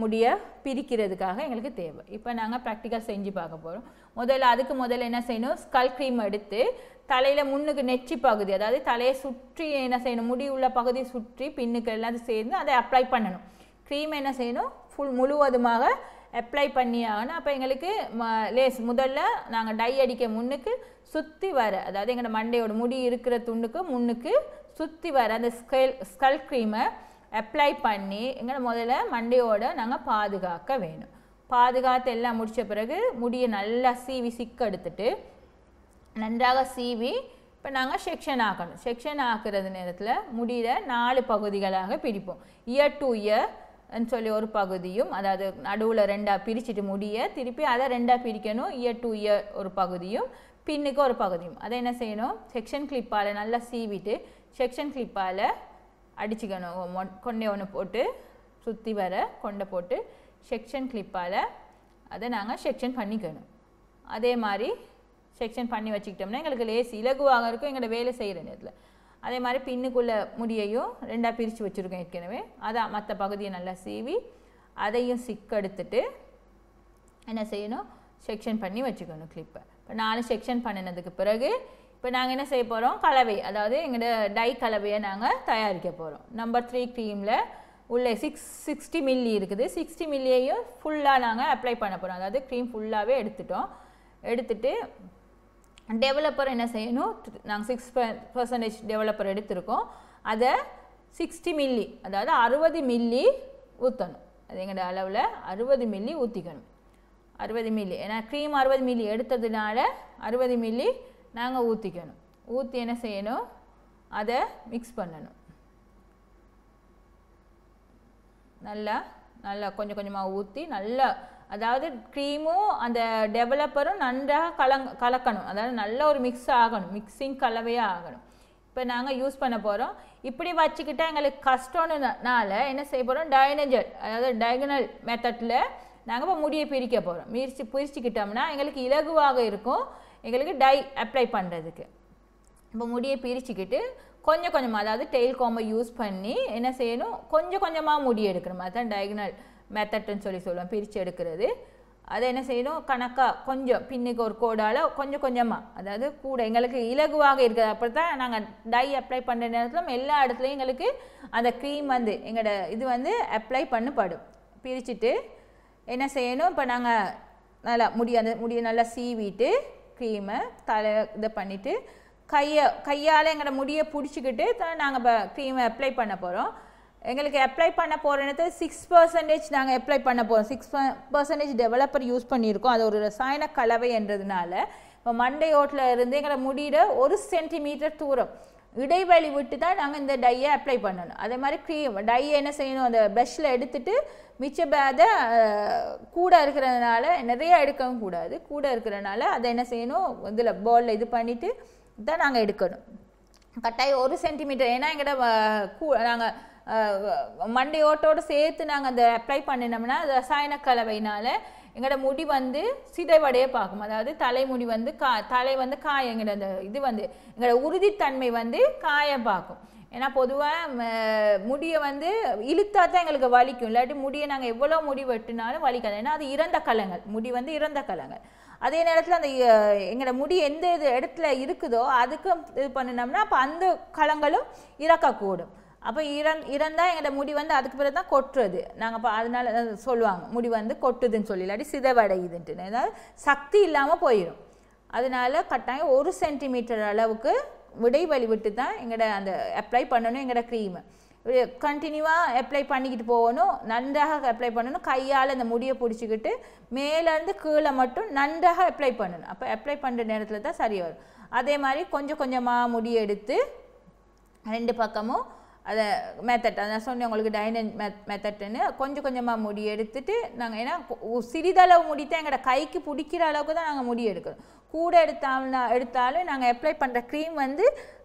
முடிய பிரிக்கிறதுக்காக எங்களுக்கு தேவை இப்போ நாங்கள் ப்ராக்டிக்கல் செஞ்சு பார்க்க போகிறோம் முதல்ல அதுக்கு முதல்ல என்ன செய்யணும் ஸ்கல் க்ரீம் எடுத்து தலையில் முன்னுக்கு நெச்சி பகுதி அதாவது தலையை சுற்றி என்ன செய்யணும் முடி உள்ள பகுதி சுற்றி பின்னுக்கு எல்லாம் சேர்ந்து அதை அப்ளை பண்ணணும் க்ரீம் என்ன செய்யணும் ஃபுல் முழுவதுமாக அப்ளை பண்ணி ஆகணும் அப்போ எங்களுக்கு லேஸ் முதல்ல நாங்கள் டை அடிக்க முன்னுக்கு சுற்றி வர அதாவது எங்களோட மண்டையோட முடி இருக்கிற துண்டுக்கு முன்னுக்கு சுற்றி வர அந்த ஸ்கெல் ஸ்கல் க்ரீமை அப்ளை பண்ணி எங்களை முதல்ல மண்டையோட நாங்கள் பாதுகாக்க வேணும் பாதுகாத்து எல்லாம் முடித்த பிறகு முடியை நல்லா சீவி சிக்க எடுத்துட்டு நன்றாக சீவி இப்போ நாங்கள் செக்ஷன் ஆக்கணும் செக்ஷன் ஆக்கிறது நேரத்தில் முடியல நாலு பகுதிகளாக பிரிப்போம் இயர் டு இயர் சொல்லி ஒரு பகுதியும் அதாவது நடுவில் ரெண்டாக பிரிச்சுட்டு முடிய திருப்பி அதை ரெண்டாக பிரிக்கணும் இயர் டு இயர் ஒரு பகுதியும் பின்னுக்கு ஒரு பகுதியும் அதை என்ன செய்யணும் செக்ஷன் கிளிப்பால் நல்லா சீவிட்டு செக்ஷன் கிளிப்பால் அடிச்சுக்கணும் கொண்டே ஒன்று போட்டு சுற்றி வர கொண்டை போட்டு செக்ஷன் கிளிப்பால் அதை நாங்கள் செக்ஷன் பண்ணிக்கணும் அதே மாதிரி செக்ஷன் பண்ணி வச்சுக்கிட்டோம்னா எங்களுக்கு லேஸ் இலகுவாக இருக்கும் எங்களோட வேலை செய்கிற நேரத்தில் அதே மாதிரி பின்னுக்குள்ளே முடியையும் ரெண்டாக பிரித்து வச்சுருக்கோம் ஏற்கனவே அதான் மற்ற பகுதியை நல்லா சீவி அதையும் சிக்கெடுத்துட்டு என்ன செய்யணும் செக்ஷன் பண்ணி வச்சுக்கணும் கிளிப்பை இப்போ நாலு செக்ஷன் பண்ணினதுக்கு பிறகு இப்போ நாங்கள் என்ன செய்ய போகிறோம் கலவை அதாவது எங்களோட டை கலவையை நாங்கள் தயாரிக்க போகிறோம் நம்பர் த்ரீ க்ரீமில் உள்ளே சிக்ஸ் சிக்ஸ்டி மில்லி இருக்குது சிக்ஸ்டி மில்லியையும் ஃபுல்லாக நாங்கள் அப்ளை பண்ண போகிறோம் அதாவது க்ரீம் ஃபுல்லாகவே எடுத்துட்டோம் எடுத்துட்டு டெவலப்பர் என்ன செய்யணும் நாங்கள் சிக்ஸ் பர்சன்டேஜ் டெவலப்பர் எடுத்திருக்கோம் அதை சிக்ஸ்டி மில்லி அதாவது அறுபது மில்லி ஊற்றணும் அது எங்களோட அளவில் அறுபது மில்லி ஊற்றிக்கணும் அறுபது மில்லி ஏன்னா க்ரீம் அறுபது மில்லி எடுத்ததுனால அறுபது மில்லி நாங்கள் ஊற்றிக்கணும் ஊற்றி என்ன செய்யணும் அதை மிக்ஸ் பண்ணணும் நல்லா நல்லா கொஞ்சம் கொஞ்சமாக ஊற்றி நல்லா அதாவது க்ரீமும் அந்த டெவலப்பரும் நன்றாக கலங் கலக்கணும் அதாவது நல்ல ஒரு மிக்ஸ் ஆகணும் மிக்சிங் கலவையாக ஆகணும் இப்போ நாங்கள் யூஸ் பண்ண போகிறோம் இப்படி வச்சுக்கிட்டால் எங்களுக்கு கஷ்டம்னுனால என்ன செய்ய போகிறோம் டைனஜர் அதாவது டயகனல் மெத்தடில் நாங்கள் இப்போ முடியை பிரிக்க போகிறோம் மிரிச்சு பிரிச்சுக்கிட்டோம்னா எங்களுக்கு இலகுவாக இருக்கும் எங்களுக்கு டை அப்ளை பண்ணுறதுக்கு இப்போ முடியை பிரிச்சுக்கிட்டு கொஞ்சம் கொஞ்சமாக அதாவது டெய்ல் கோம்பை யூஸ் பண்ணி என்ன செய்யணும் கொஞ்சம் கொஞ்சமாக முடி எடுக்கணும் அதுதான் டயகனல் மெத்தட்னு சொல்லி சொல்லுவோம் பிரித்து எடுக்கிறது அதை என்ன செய்யணும் கணக்காக கொஞ்சம் பின்னுக்கு ஒரு கோடால் கொஞ்சம் கொஞ்சமாக அதாவது கூட எங்களுக்கு இலகுவாக இருக்கிறது அப்போ தான் நாங்கள் டை அப்ளை பண்ணுற நேரத்தில் எல்லா இடத்துலையும் எங்களுக்கு அந்த க்ரீம் வந்து எங்களோட இது வந்து அப்ளை பண்ணப்படும் பிரிச்சுட்டு என்ன செய்யணும் இப்போ நாங்கள் நல்லா முடி அந்த முடியை நல்லா சீவிட்டு க்ரீமை தலை இதை பண்ணிவிட்டு கையை கையால் எங்களோட முடியை பிடிச்சிக்கிட்டு நாங்கள் இப்போ க்ரீமை அப்ளை பண்ண போகிறோம் எங்களுக்கு அப்ளை பண்ண போகிற சிக்ஸ் பர்சன்டேஜ் நாங்கள் அப்ளை பண்ண போகிறோம் சிக்ஸ் பர்சன்டேஜ் டெவலப்பர் யூஸ் பண்ணியிருக்கோம் அது ஒரு ரசாயன கலவை என்றதுனால இப்போ மண்டை ஓட்டில் இருந்து எங்களை முடியிற ஒரு சென்டிமீட்டர் தூரம் இடைவெளி விட்டு தான் நாங்கள் இந்த டையை அப்ளை பண்ணணும் அதே மாதிரி க்ரீம் டையை என்ன செய்யணும் அந்த ப்ரஷில் எடுத்துகிட்டு மிச்ச பேதை கூட இருக்கிறதுனால நிறையா எடுக்கவும் கூடாது கூட இருக்கிறனால அதை என்ன செய்யணும் இதில் பால்ல இது பண்ணிவிட்டு தான் நாங்கள் எடுக்கணும் கட்டாயம் ஒரு சென்டிமீட்டர் ஏன்னா எங்கள்கிட்ட கூ நாங்கள் ஓட்டோடு சேர்த்து நாங்கள் அதை அப்ளை பண்ணினோம்னா ரசாயன கலவையினால் எங்களோட முடி வந்து சிதைவடைய பார்க்கும் அதாவது தலைமுடி வந்து கா தலை வந்து காய எங்களோட அந்த இது வந்து எங்களோட உறுதித்தன்மை வந்து காய பார்க்கும் ஏன்னா பொதுவாக முடியை வந்து இழுத்தா தான் எங்களுக்கு வலிக்கும் இல்லாட்டி முடியை நாங்கள் எவ்வளோ முடி வெட்டினாலும் வலிக்காது ஏன்னா அது இறந்த கலங்கள் முடி வந்து இறந்த கலங்கள் அதே நேரத்தில் அந்த எங்களோட முடி எந்த இது இடத்துல இருக்குதோ அதுக்கும் இது பண்ணினோம்னா அப்போ அந்த களங்களும் இறக்கக்கூடும் அப்போ இறந் இறந்தால் எங்களோட முடி வந்து அதுக்கு பிறகு தான் கொட்டுறது நாங்கள் இப்போ அதனால சொல்லுவாங்க முடி வந்து கொட்டுதுன்னு சொல்லி இல்லாட்டி சிதவடையுதுன்ட்டு ஏதாவது சக்தி இல்லாமல் போயிடும் அதனால கட்டாயம் ஒரு சென்டிமீட்டர் அளவுக்கு வழி விட்டு தான் எங்களோட அந்த அப்ளை பண்ணணும் எங்களோட க்ரீமு கண்டினியூவாக அப்ளை பண்ணிக்கிட்டு போகணும் நன்றாக அப்ளை பண்ணணும் கையால் அந்த முடியை பிடிச்சிக்கிட்டு மேலேருந்து கீழே மட்டும் நன்றாக அப்ளை பண்ணணும் அப்போ அப்ளை பண்ணுற நேரத்தில் தான் சரியாக வரும் அதே மாதிரி கொஞ்சம் கொஞ்சமாக முடி எடுத்து ரெண்டு பக்கமும் அதை மெத்தட் நான் சொன்னேன் உங்களுக்கு டைனன் மெத்தட்னு கொஞ்சம் கொஞ்சமாக முடி எடுத்துட்டு நாங்கள் ஏன்னா சிறிதளவு முடித்தான் எங்களோட கைக்கு பிடிக்கிற அளவுக்கு தான் நாங்கள் முடி எடுக்கிறோம் கூட எடுத்தால்னா எடுத்தாலும் நாங்கள் அப்ளை பண்ணுற க்ரீம் வந்து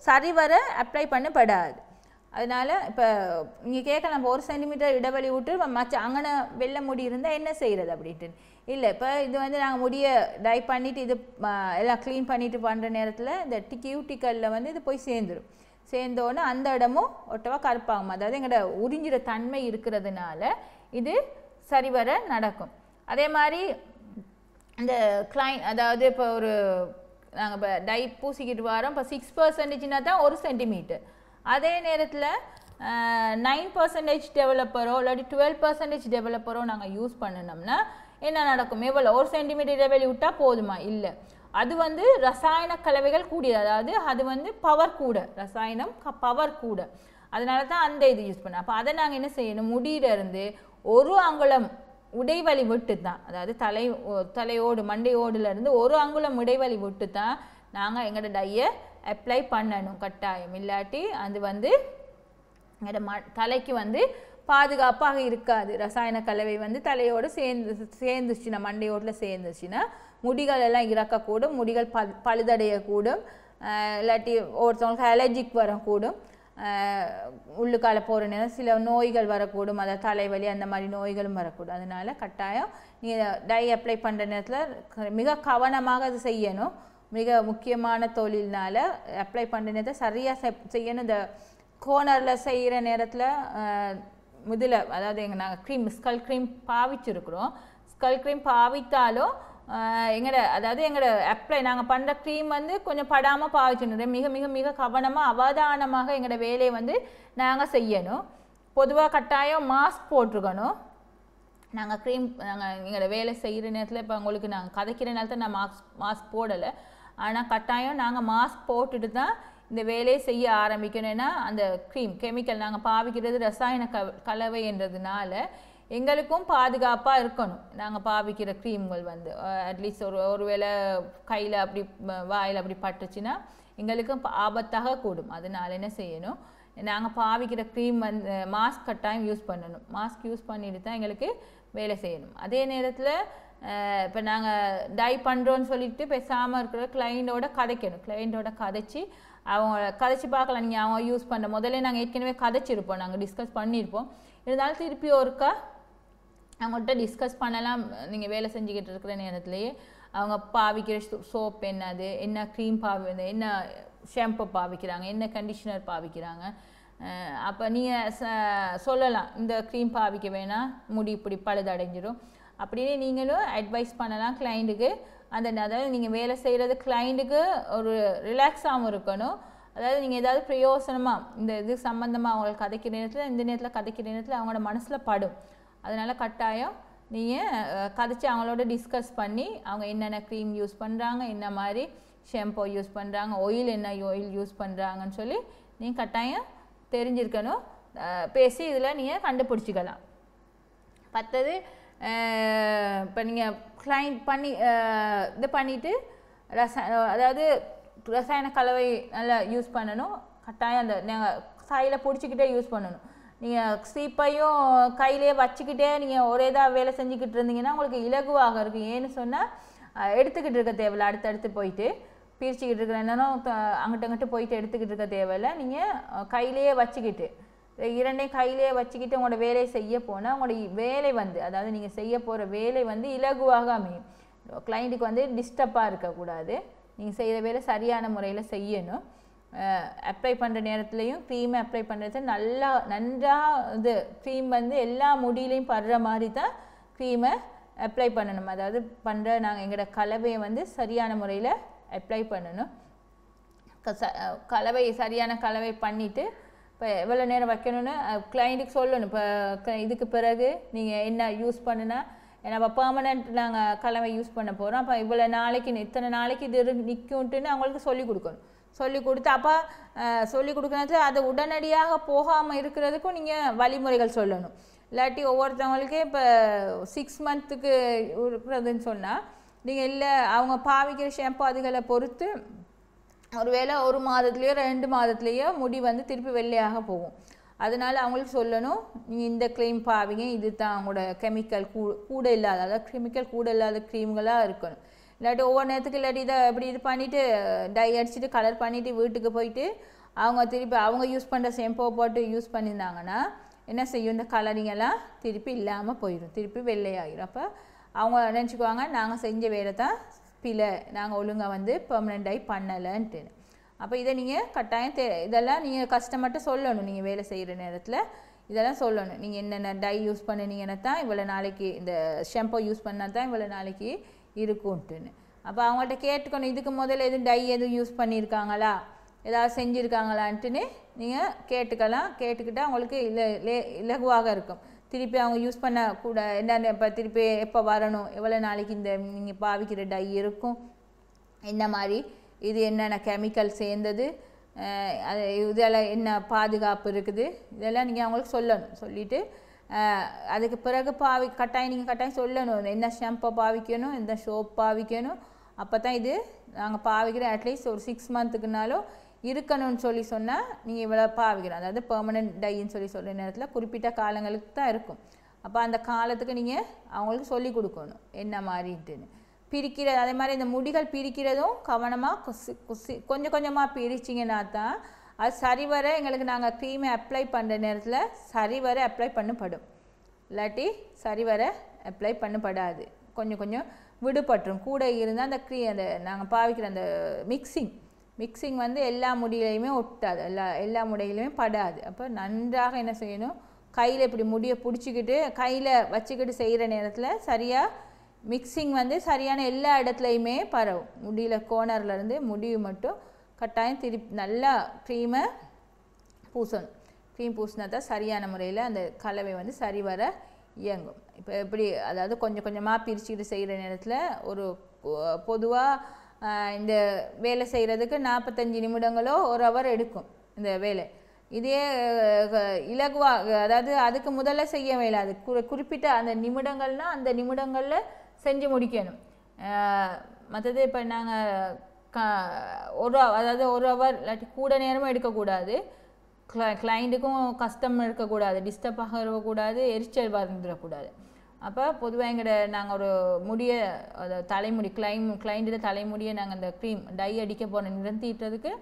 சரிவர அப்ளை பண்ணப்படாது அதனால் இப்போ நீங்கள் கேட்கலாம் ஒரு சென்டிமீட்டர் இடைவெளி விட்டு மச்ச அங்கன வெள்ளை முடி இருந்தால் என்ன செய்கிறது அப்படின்ட்டு இல்லை இப்போ இது வந்து நாங்கள் முடியை டை பண்ணிவிட்டு இது எல்லாம் க்ளீன் பண்ணிவிட்டு பண்ணுற நேரத்தில் இந்த டிக்யூட்டிக்கலில் வந்து இது போய் சேர்ந்துடும் சேர்ந்தோன்னே அந்த இடமும் ஒட்டவா கருப்பாகும் அதாவது எங்களோட உறிஞ்சிற தன்மை இருக்கிறதுனால இது சரிவர நடக்கும் அதே மாதிரி இந்த கிளைன் அதாவது இப்போ ஒரு நாங்கள் இப்போ டை பூசிக்கிட்டு வரோம் இப்போ சிக்ஸ் பர்சன்டேஜ்னா தான் ஒரு சென்டிமீட்டர் அதே நேரத்தில் நைன் பர்சன்டேஜ் டெவலப்பரோ இல்லாட்டி டுவெல் பர்சன்டேஜ் டெவலப்பரோ நாங்கள் யூஸ் பண்ணினோம்னா என்ன நடக்கும் எவ்வளோ ஒரு சென்டிமீட்டர் இடைவெளி விட்டால் போதுமா இல்லை அது வந்து ரசாயன கலவைகள் கூடியது அதாவது அது வந்து பவர் கூட ரசாயனம் பவர் கூட அதனால தான் அந்த இது யூஸ் பண்ண அப்போ அதை நாங்கள் என்ன செய்யணும் முடியிலிருந்து ஒரு அங்குலம் உடைவழி விட்டு தான் அதாவது தலை தலையோடு மண்டை ஒரு அங்குலம் இடைவெளி விட்டு தான் நாங்கள் எங்களோட டையை அப்ளை பண்ணணும் கட்டாயம் இல்லாட்டி அது வந்து எங்களோட ம தலைக்கு வந்து பாதுகாப்பாக இருக்காது ரசாயன கலவை வந்து தலையோடு சேர்ந்து சேர்ந்துச்சுன்னா மண்டையோட்டில் சேர்ந்துச்சுன்னா முடிகள் எல்லாம் இறக்கக்கூடும் முடிகள் ப பழுதடையக்கூடும் இல்லாட்டி ஒருத்தவங்களுக்கு அலர்ஜிக் வரக்கூடும் உள்ளுக்கால போகிற நேரம் சில நோய்கள் வரக்கூடும் அதை தலைவலி அந்த மாதிரி நோய்களும் வரக்கூடும் அதனால் கட்டாயம் நீங்கள் டை அப்ளை பண்ணுற நேரத்தில் மிக கவனமாக அது செய்யணும் மிக முக்கியமான தொழில்னால அப்ளை பண்ணுற நேரத்தை சரியாக செய்யணும் இந்த கோனரில் செய்கிற நேரத்தில் முதில் அதாவது எங்கள் நாங்கள் க்ரீம் ஸ்கல் க்ரீம் பாவிச்சிருக்கிறோம் ஸ்கல் க்ரீம் பாவித்தாலும் எங்களோட அதாவது எங்களோட அப்ளை நாங்கள் பண்ணுற க்ரீம் வந்து கொஞ்சம் படாமல் பாவிச்சுன்னு மிக மிக மிக கவனமாக அவதானமாக எங்களோட வேலையை வந்து நாங்கள் செய்யணும் பொதுவாக கட்டாயம் மாஸ்க் போட்டிருக்கணும் நாங்கள் க்ரீம் நாங்கள் எங்களோட வேலை செய்கிற நேரத்தில் இப்போ உங்களுக்கு நாங்கள் கதைக்கிற நேரத்தில் நான் மாஸ்க் மாஸ்க் போடலை ஆனால் கட்டாயம் நாங்கள் மாஸ்க் போட்டுட்டு தான் இந்த வேலையை செய்ய ஆரம்பிக்கணும்னா அந்த க்ரீம் கெமிக்கல் நாங்கள் பாவிக்கிறது ரசாயன க கலவைன்றதுனால எங்களுக்கும் பாதுகாப்பாக இருக்கணும் நாங்கள் பாவிக்கிற க்ரீம்கள் வந்து அட்லீஸ்ட் ஒரு ஒருவேளை கையில் அப்படி வாயில் அப்படி பட்டுச்சுன்னா எங்களுக்கும் ஆபத்தாக கூடும் அதனால் என்ன செய்யணும் நாங்கள் பாவிக்கிற க்ரீம் வந்து மாஸ்க் கட்டாயம் யூஸ் பண்ணணும் மாஸ்க் யூஸ் பண்ணிட்டு தான் எங்களுக்கு வேலை செய்யணும் அதே நேரத்தில் இப்போ நாங்கள் டை பண்ணுறோன்னு சொல்லிட்டு பேசாமல் இருக்கிற கிளைண்டோட கதைக்கணும் கிளைண்டோட கதைச்சி அவங்க கதைச்சி பார்க்கலாம் நீங்கள் அவங்க யூஸ் பண்ண முதல்ல நாங்கள் ஏற்கனவே கதைச்சிருப்போம் நாங்கள் டிஸ்கஸ் பண்ணியிருப்போம் இருந்தாலும் திருப்பி ஒருக்கா அவங்கள்ட்ட டிஸ்கஸ் பண்ணலாம் நீங்கள் வேலை செஞ்சுக்கிட்டு இருக்கிற நேரத்துலேயே அவங்க பாவிக்கிற சோப் என்னது என்ன க்ரீம் பாவி என்ன ஷாம்பு பாவிக்கிறாங்க என்ன கண்டிஷனர் பாவிக்கிறாங்க அப்போ நீங்கள் ச சொல்லலாம் இந்த க்ரீம் பாவிக்க வேணாம் முடி இப்படி பழுதடைஞ்சிடும் அப்படின்னு நீங்களும் அட்வைஸ் பண்ணலாம் கிளைண்ட்டுக்கு அந்த அதாவது நீங்கள் வேலை செய்கிறது கிளைண்ட்டுக்கு ஒரு ரிலாக்ஸாகவும் இருக்கணும் அதாவது நீங்கள் ஏதாவது பிரயோசனமாக இந்த இது சம்மந்தமாக அவங்களுக்கு கதைக்கிற நேரத்தில் இந்த நேரத்தில் கதைக்கிற நேரத்தில் அவங்களோட மனசில் படும் அதனால் கட்டாயம் நீங்கள் கதைச்சி அவங்களோட டிஸ்கஸ் பண்ணி அவங்க என்னென்ன க்ரீம் யூஸ் பண்ணுறாங்க என்ன மாதிரி ஷாம்போ யூஸ் பண்ணுறாங்க ஆயில் என்ன ஆயில் யூஸ் பண்ணுறாங்கன்னு சொல்லி நீங்கள் கட்டாயம் தெரிஞ்சிருக்கணும் பேசி இதில் நீங்கள் கண்டுபிடிச்சிக்கலாம் பத்தது இப்போ நீங்கள் கிளைண்ட் பண்ணி இது பண்ணிவிட்டு ரச அதாவது ரசாயன கலவை நல்லா யூஸ் பண்ணணும் கட்டாயம் அந்த நாங்கள் சாயில் பிடிச்சிக்கிட்டே யூஸ் பண்ணணும் நீங்கள் சீப்பையும் கையிலே வச்சுக்கிட்டே நீங்கள் ஒரே இதாக வேலை செஞ்சுக்கிட்டு இருந்தீங்கன்னா உங்களுக்கு இலகுவாக இருக்கும் ஏன்னு சொன்னால் எடுத்துக்கிட்டு இருக்க தேவையில்லை அடுத்தடுத்து போயிட்டு பிரிச்சுக்கிட்டு இருக்கிற என்னென்னா அங்கிட்ட அங்கிட்ட போயிட்டு எடுத்துக்கிட்டு இருக்க தேவையில்ல நீங்கள் கையிலேயே வச்சுக்கிட்டு இரண்டையும் கையிலே வச்சுக்கிட்டு உங்களோட வேலையை செய்ய போனால் உங்களோட வேலை வந்து அதாவது நீங்கள் செய்ய போகிற வேலை வந்து இலகுவாக அமையும் கிளைண்ட்டுக்கு வந்து டிஸ்டர்பாக இருக்கக்கூடாது நீங்கள் செய்கிற வேலை சரியான முறையில் செய்யணும் அப்ளை பண்ணுற நேரத்துலையும் க்ரீம் அப்ளை பண்ணுறது நல்லா நன்றாக இது க்ரீம் வந்து எல்லா முடியிலையும் படுற மாதிரி தான் க்ரீமை அப்ளை பண்ணணும் அதாவது பண்ணுற நாங்கள் எங்களோட கலவையை வந்து சரியான முறையில் அப்ளை பண்ணணும் கலவை சரியான கலவை பண்ணிவிட்டு இப்போ எவ்வளோ நேரம் வைக்கணும்னு கிளைண்ட்டுக்கு சொல்லணும் இப்போ இதுக்கு பிறகு நீங்கள் என்ன யூஸ் பண்ணுனா ஏன்னா அப்போ பர்மனெண்ட் நாங்கள் கலவை யூஸ் பண்ண போகிறோம் அப்போ இவ்வளோ நாளைக்கு இத்தனை நாளைக்கு இது நிற்கும்ட்டுன்னு அவங்களுக்கு சொல்லிக் கொடுக்கணும் சொல்லி கொடுத்து அப்போ சொல்லி கொடுக்கறது அது உடனடியாக போகாமல் இருக்கிறதுக்கும் நீங்கள் வழிமுறைகள் சொல்லணும் இல்லாட்டி ஒவ்வொருத்தவங்களுக்கே இப்போ சிக்ஸ் மந்த்துக்கு இருக்கிறதுன்னு சொன்னால் நீங்கள் இல்லை அவங்க பாவிக்கிற ஷேம்பு அதுகளை பொறுத்து ஒருவேளை ஒரு மாதத்துலேயோ ரெண்டு மாதத்துலேயோ முடி வந்து திருப்பி வெள்ளையாக போகும் அதனால் அவங்களுக்கு சொல்லணும் நீங்கள் இந்த க்ரீம் பாவிங்க இது தான் அவங்களோட கெமிக்கல் கூ கூட இல்லாத அதாவது கெமிக்கல் கூட இல்லாத க்ரீம்களாக இருக்கணும் இல்லாட்டி ஒவ்வொரு நேரத்துக்கு இல்லாட்டி இதை இப்படி இது பண்ணிவிட்டு டை அடிச்சுட்டு கலர் பண்ணிவிட்டு வீட்டுக்கு போயிட்டு அவங்க திருப்பி அவங்க யூஸ் பண்ணுற ஷெம்போ போட்டு யூஸ் பண்ணியிருந்தாங்கன்னா என்ன செய்யும் இந்த கலரிங் எல்லாம் திருப்பி இல்லாமல் போயிடும் திருப்பி வெள்ளையாகிடும் அப்போ அவங்க நினச்சிக்குவாங்க நாங்கள் செஞ்ச வேலை தான் பிழை நாங்கள் ஒழுங்காக வந்து பெர்மனெண்ட்டாகி பண்ணலைன்ட்டு அப்போ இதை நீங்கள் கட்டாயம் தே இதெல்லாம் நீங்கள் கஸ்டமர்கிட்ட சொல்லணும் நீங்கள் வேலை செய்கிற நேரத்தில் இதெல்லாம் சொல்லணும் நீங்கள் என்னென்ன டை யூஸ் பண்ணினீங்கன்னா தான் இவ்வளோ நாளைக்கு இந்த ஷாம்போ யூஸ் பண்ணால் தான் இவ்வளோ நாளைக்கு இருக்கும்ட்டுன்னு அப்போ அவங்கள்ட்ட கேட்டுக்கணும் இதுக்கு முதல்ல எதுவும் டை எதுவும் யூஸ் பண்ணியிருக்காங்களா ஏதாவது செஞ்சுருக்காங்களான்ட்டுன்னு நீங்கள் கேட்டுக்கலாம் கேட்டுக்கிட்டால் அவங்களுக்கு இல்லை லே இலகுவாக இருக்கும் திருப்பி அவங்க யூஸ் பண்ணக்கூட என்னென்ன இப்போ திருப்பி எப்போ வரணும் எவ்வளோ நாளைக்கு இந்த நீங்கள் பாவிக்கிற டை இருக்கும் என்ன மாதிரி இது என்னென்ன கெமிக்கல் சேர்ந்தது அது இதெல்லாம் என்ன பாதுகாப்பு இருக்குது இதெல்லாம் நீங்கள் அவங்களுக்கு சொல்லணும் சொல்லிவிட்டு அதுக்கு பிறகு பாவி கட்டாயம் நீங்கள் கட்டாயம் சொல்லணும் என்ன ஷாம்பை பாவிக்கணும் எந்த சோப் பாவிக்கணும் அப்போ தான் இது நாங்கள் பாவிக்கிற அட்லீஸ்ட் ஒரு சிக்ஸ் மந்த்துக்குனாலும் இருக்கணும்னு சொல்லி சொன்னால் நீங்கள் இவ்வளோ பாவிக்கிறோம் அதாவது பர்மனெண்ட் டைன்னு சொல்லி சொல்கிற நேரத்தில் குறிப்பிட்ட காலங்களுக்கு தான் இருக்கும் அப்போ அந்த காலத்துக்கு நீங்கள் அவங்களுக்கு சொல்லி கொடுக்கணும் என்ன மாதிரின்ட்டுன்னு பிரிக்கிற அதே மாதிரி இந்த முடிகள் பிரிக்கிறதும் கவனமாக கொஞ்சம் கொஞ்சமாக பிரிச்சிங்கன்னா தான் அது சரிவர எங்களுக்கு நாங்கள் க்ரீமை அப்ளை பண்ணுற நேரத்தில் சரிவர அப்ளை பண்ணப்படும் இல்லாட்டி சரிவர அப்ளை பண்ணப்படாது கொஞ்சம் கொஞ்சம் விடுபட்டுரும் கூட இருந்தால் அந்த க்ரீ அந்த நாங்கள் பாவிக்கிற அந்த மிக்சிங் மிக்சிங் வந்து எல்லா முடியிலையுமே ஒட்டாது எல்லா எல்லா முடியிலையுமே படாது அப்போ நன்றாக என்ன செய்யணும் கையில் இப்படி முடியை பிடிச்சிக்கிட்டு கையில் வச்சுக்கிட்டு செய்கிற நேரத்தில் சரியாக மிக்சிங் வந்து சரியான எல்லா இடத்துலையுமே பரவும் முடியில் கோனர்லேருந்து முடிவு மட்டும் கட்டாயம் திருப்பி நல்லா க்ரீமை பூசணும் க்ரீம் பூசினா தான் சரியான முறையில் அந்த கலவை வந்து சரிவர இயங்கும் இப்போ எப்படி அதாவது கொஞ்சம் கொஞ்சமாக பிரிச்சுக்கிட்டு செய்கிற நேரத்தில் ஒரு பொதுவாக இந்த வேலை செய்கிறதுக்கு நாற்பத்தஞ்சு நிமிடங்களோ ஒரு ஹவர் எடுக்கும் இந்த வேலை இதே இலகுவாக அதாவது அதுக்கு முதல்ல செய்ய வேலை அது குறி குறிப்பிட்ட அந்த நிமிடங்கள்னால் அந்த நிமிடங்களில் செஞ்சு முடிக்கணும் மற்றது இப்போ நாங்கள் ஒரு அதாவது ஒரு ஹவர் இல்லாட்டி கூட நேரமும் எடுக்கக்கூடாது கிளை கிளைண்ட்டுக்கும் கஷ்டம் இருக்கக்கூடாது டிஸ்டர்பாக இருக்கக்கூடாது எரிச்சல் வந்துடக்கூடாது அப்போ பொதுவாக எங்கள்ட நாங்கள் ஒரு முடிய தலைமுடி கிளைம் கிளைண்ட்டோட தலைமுடியை நாங்கள் அந்த க்ரீம் டை அடிக்க போன நிறுத்திட்டுறதுக்கு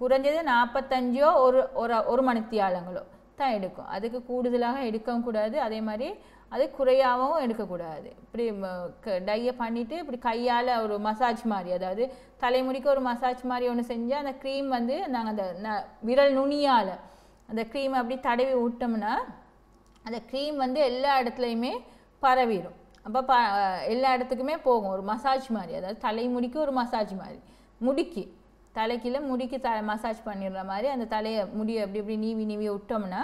குறைஞ்சது நாற்பத்தஞ்சோ ஒரு ஒரு ஒரு மணித்தியாலங்களோ தான் எடுக்கும் அதுக்கு கூடுதலாக எடுக்கவும் கூடாது அதே மாதிரி அது குறையாகவும் எடுக்கக்கூடாது இப்படி டையை பண்ணிவிட்டு இப்படி கையால் ஒரு மசாஜ் மாதிரி அதாவது தலைமுடிக்கு ஒரு மசாஜ் மாதிரி ஒன்று செஞ்சால் அந்த க்ரீம் வந்து நாங்கள் அந்த ந விரல் நுனியால் அந்த க்ரீம் அப்படி தடவி விட்டோம்னா அந்த க்ரீம் வந்து எல்லா இடத்துலையுமே பரவிடும் அப்போ ப எல்லா இடத்துக்குமே போகும் ஒரு மசாஜ் மாதிரி அதாவது தலைமுடிக்கு ஒரு மசாஜ் மாதிரி முடிக்கு தலைக்கீழே முடிக்கு த மசாஜ் பண்ணிடுற மாதிரி அந்த தலையை முடியை அப்படி இப்படி நீவி நீவி விட்டோம்னா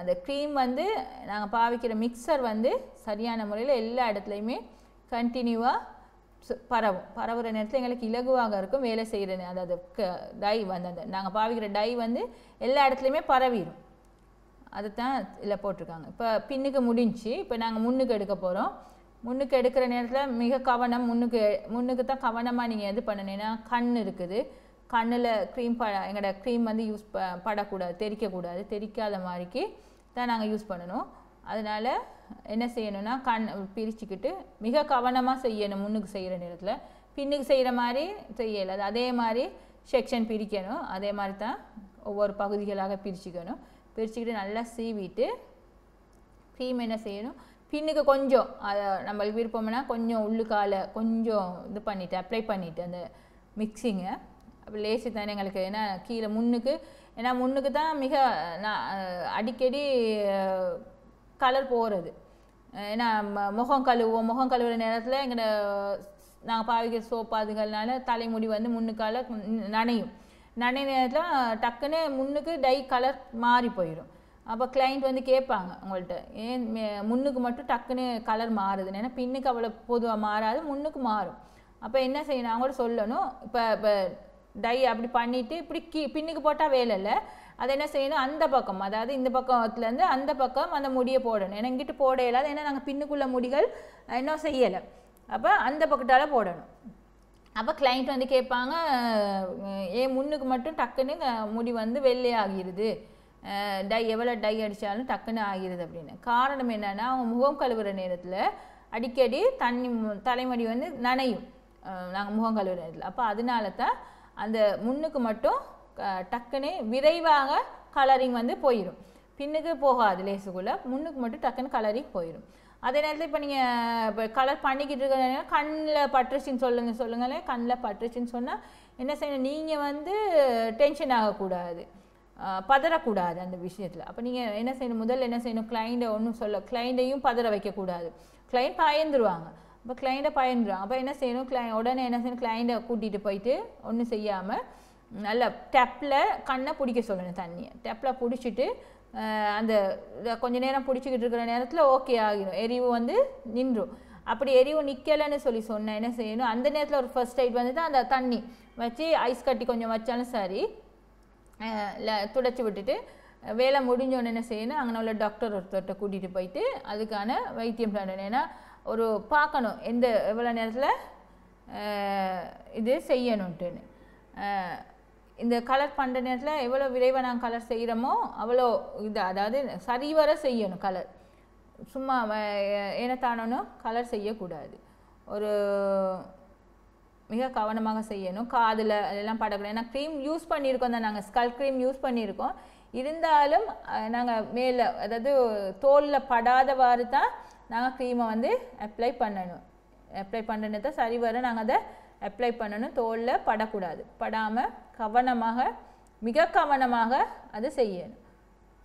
அந்த க்ரீம் வந்து நாங்கள் பாவிக்கிற மிக்சர் வந்து சரியான முறையில் எல்லா இடத்துலையுமே கண்டினியூவாக பரவும் பரவுகிற நேரத்தில் எங்களுக்கு இலகுவாக இருக்கும் வேலை செய்கிற அதாவது க டை வந்து அந்த நாங்கள் பாவிக்கிற டை வந்து எல்லா இடத்துலையுமே பரவிடும் அதை தான் இதில் போட்டிருக்காங்க இப்போ பின்னுக்கு முடிஞ்சு இப்போ நாங்கள் முன்னுக்கு எடுக்க போகிறோம் முன்னுக்கு எடுக்கிற நேரத்தில் மிக கவனம் முன்னுக்கு முன்னுக்கு தான் கவனமாக நீங்கள் எது பண்ணணும் கண் இருக்குது கண்ணில் க்ரீம் ப எங்களோட க்ரீம் வந்து யூஸ் ப படக்கூடாது தெரிக்கக்கூடாது தெரிக்காத மாதிரிக்கு தான் நாங்கள் யூஸ் பண்ணணும் அதனால் என்ன செய்யணும்னா கண் பிரிச்சுக்கிட்டு மிக கவனமாக செய்யணும் முன்னுக்கு செய்கிற நேரத்தில் பின்னுக்கு செய்கிற மாதிரி செய்யலை அது அதே மாதிரி செக்ஷன் பிரிக்கணும் அதே மாதிரி தான் ஒவ்வொரு பகுதிகளாக பிரிச்சுக்கணும் பிரிச்சுக்கிட்டு நல்லா சீவிட்டு க்ரீம் என்ன செய்யணும் பின்னுக்கு கொஞ்சம் அதை நம்மளுக்கு விருப்பம்னா கொஞ்சம் உள்ளுக்கால கொஞ்சம் இது பண்ணிவிட்டு அப்ளை பண்ணிவிட்டு அந்த மிக்சிங்கை அப்போ லேசி தான் எங்களுக்கு ஏன்னா கீழே முன்னுக்கு ஏன்னா முன்னுக்கு தான் மிக நான் அடிக்கடி கலர் போகிறது ஏன்னா முகம் கழுவுவோம் முகம் கழுவுற நேரத்தில் எங்களை நாங்கள் பாவிக்கிற சோப்பு அதுகள்னால தலைமுடி வந்து முன்னுக்கால நனையும் நனைய நேரத்தில் டக்குன்னு முன்னுக்கு டை கலர் மாறி போயிடும் அப்போ கிளைண்ட் வந்து கேட்பாங்க உங்கள்கிட்ட ஏன் முன்னுக்கு மட்டும் டக்குன்னு கலர் மாறுதுன்னு ஏன்னா பின்னுக்கு அவ்வளோ பொதுவாக மாறாது முன்னுக்கு மாறும் அப்போ என்ன செய்யணும் அவங்கள்ட்ட சொல்லணும் இப்போ இப்போ டை அப்படி பண்ணிவிட்டு இப்படி கீ பின்னுக்கு போட்டால் வேலை இல்லை அதை என்ன செய்யணும் அந்த பக்கம் அதாவது இந்த பக்கத்துலேருந்து அந்த பக்கம் அந்த முடியை போடணும் ஏன்னா இங்கிட்டு போட இல்லாத ஏன்னா நாங்கள் பின்னுக்குள்ள முடிகள் இன்னும் செய்யலை அப்போ அந்த பக்கத்தால் போடணும் அப்போ கிளைண்ட் வந்து கேட்பாங்க ஏன் முன்னுக்கு மட்டும் டக்குன்னு முடி வந்து வெள்ளை ஆகிடுது டை எவ்வளோ டை அடித்தாலும் டக்குன்னு ஆகிடுது அப்படின்னு காரணம் என்னென்னா அவங்க முகம் கழுவுற நேரத்தில் அடிக்கடி தண்ணி தலைமடி வந்து நனையும் நாங்கள் முகம் கழுவுற நேரத்தில் அப்போ அதனால தான் அந்த முன்னுக்கு மட்டும் டக்குன்னு விரைவாக கலரிங் வந்து போயிடும் பின்னுக்கு போகாது லேசுக்குள்ளே முன்னுக்கு மட்டும் டக்குன்னு கலரிங் போயிடும் அதே நேரத்தில் இப்போ நீங்கள் இப்போ கலர் பண்ணிக்கிட்டு இருக்கிற கண்ணில் பட்டுருச்சின்னு சொல்லுங்கள் சொல்லுங்களேன் கண்ணில் பட்டுருச்சின்னு சொன்னால் என்ன செய்யணும் நீங்கள் வந்து டென்ஷன் ஆகக்கூடாது பதறக்கூடாது அந்த விஷயத்தில் அப்போ நீங்கள் என்ன செய்யணும் முதல்ல என்ன செய்யணும் கிளைண்ட்டை ஒன்றும் சொல்ல கிளைண்டையும் பதற வைக்கக்கூடாது கிளைண்ட் பயந்துருவாங்க இப்போ கிளைண்ட்டை பயன்கிறான் அப்போ என்ன செய்யணும் கிளை உடனே என்ன செய்யணும் கிளைண்ட்டை கூட்டிகிட்டு போயிட்டு ஒன்றும் செய்யாமல் நல்லா டெப்பில் கண்ணை பிடிக்க சொல்லணும் தண்ணியை டெப்பில் பிடிச்சிட்டு அந்த கொஞ்ச நேரம் பிடிச்சிக்கிட்டு இருக்கிற நேரத்தில் ஓகே ஆகிடும் எரிவு வந்து நின்றும் அப்படி எரிவு நிற்கலைன்னு சொல்லி சொன்னேன் என்ன செய்யணும் அந்த நேரத்தில் ஒரு ஃபர்ஸ்ட் எய்ட் வந்துட்டு அந்த தண்ணி வச்சு ஐஸ் கட்டி கொஞ்சம் வச்சாலும் சரி துடைச்சி விட்டுட்டு வேலை முடிஞ்சோன்னு என்ன செய்யணும் அங்கே உள்ள டாக்டர் ஒருத்தர்கிட்ட கூட்டிகிட்டு போயிட்டு அதுக்கான வைத்தியம் பண்ணணும் ஏன்னா ஒரு பார்க்கணும் எந்த எவ்வளோ நேரத்தில் இது செய்யணுன்ட்டுன்னு இந்த கலர் பண்ணுற நேரத்தில் எவ்வளோ விரைவாக நான் கலர் செய்கிறோமோ அவ்வளோ இது அதாவது சரிவர செய்யணும் கலர் சும்மா ஏனத்தானோன்னு கலர் செய்யக்கூடாது ஒரு மிக கவனமாக செய்யணும் காதில் அதெல்லாம் படக்கூடாது ஏன்னா க்ரீம் யூஸ் பண்ணியிருக்கோம் தான் நாங்கள் ஸ்கல் க்ரீம் யூஸ் பண்ணியிருக்கோம் இருந்தாலும் நாங்கள் மேலே அதாவது தோலில் படாதவாறு தான் நாங்கள் க்ரீமை வந்து அப்ளை பண்ணணும் அப்ளை தான் சரி வர நாங்கள் அதை அப்ளை பண்ணணும் தோலில் படக்கூடாது படாமல் கவனமாக மிக கவனமாக அது செய்யணும்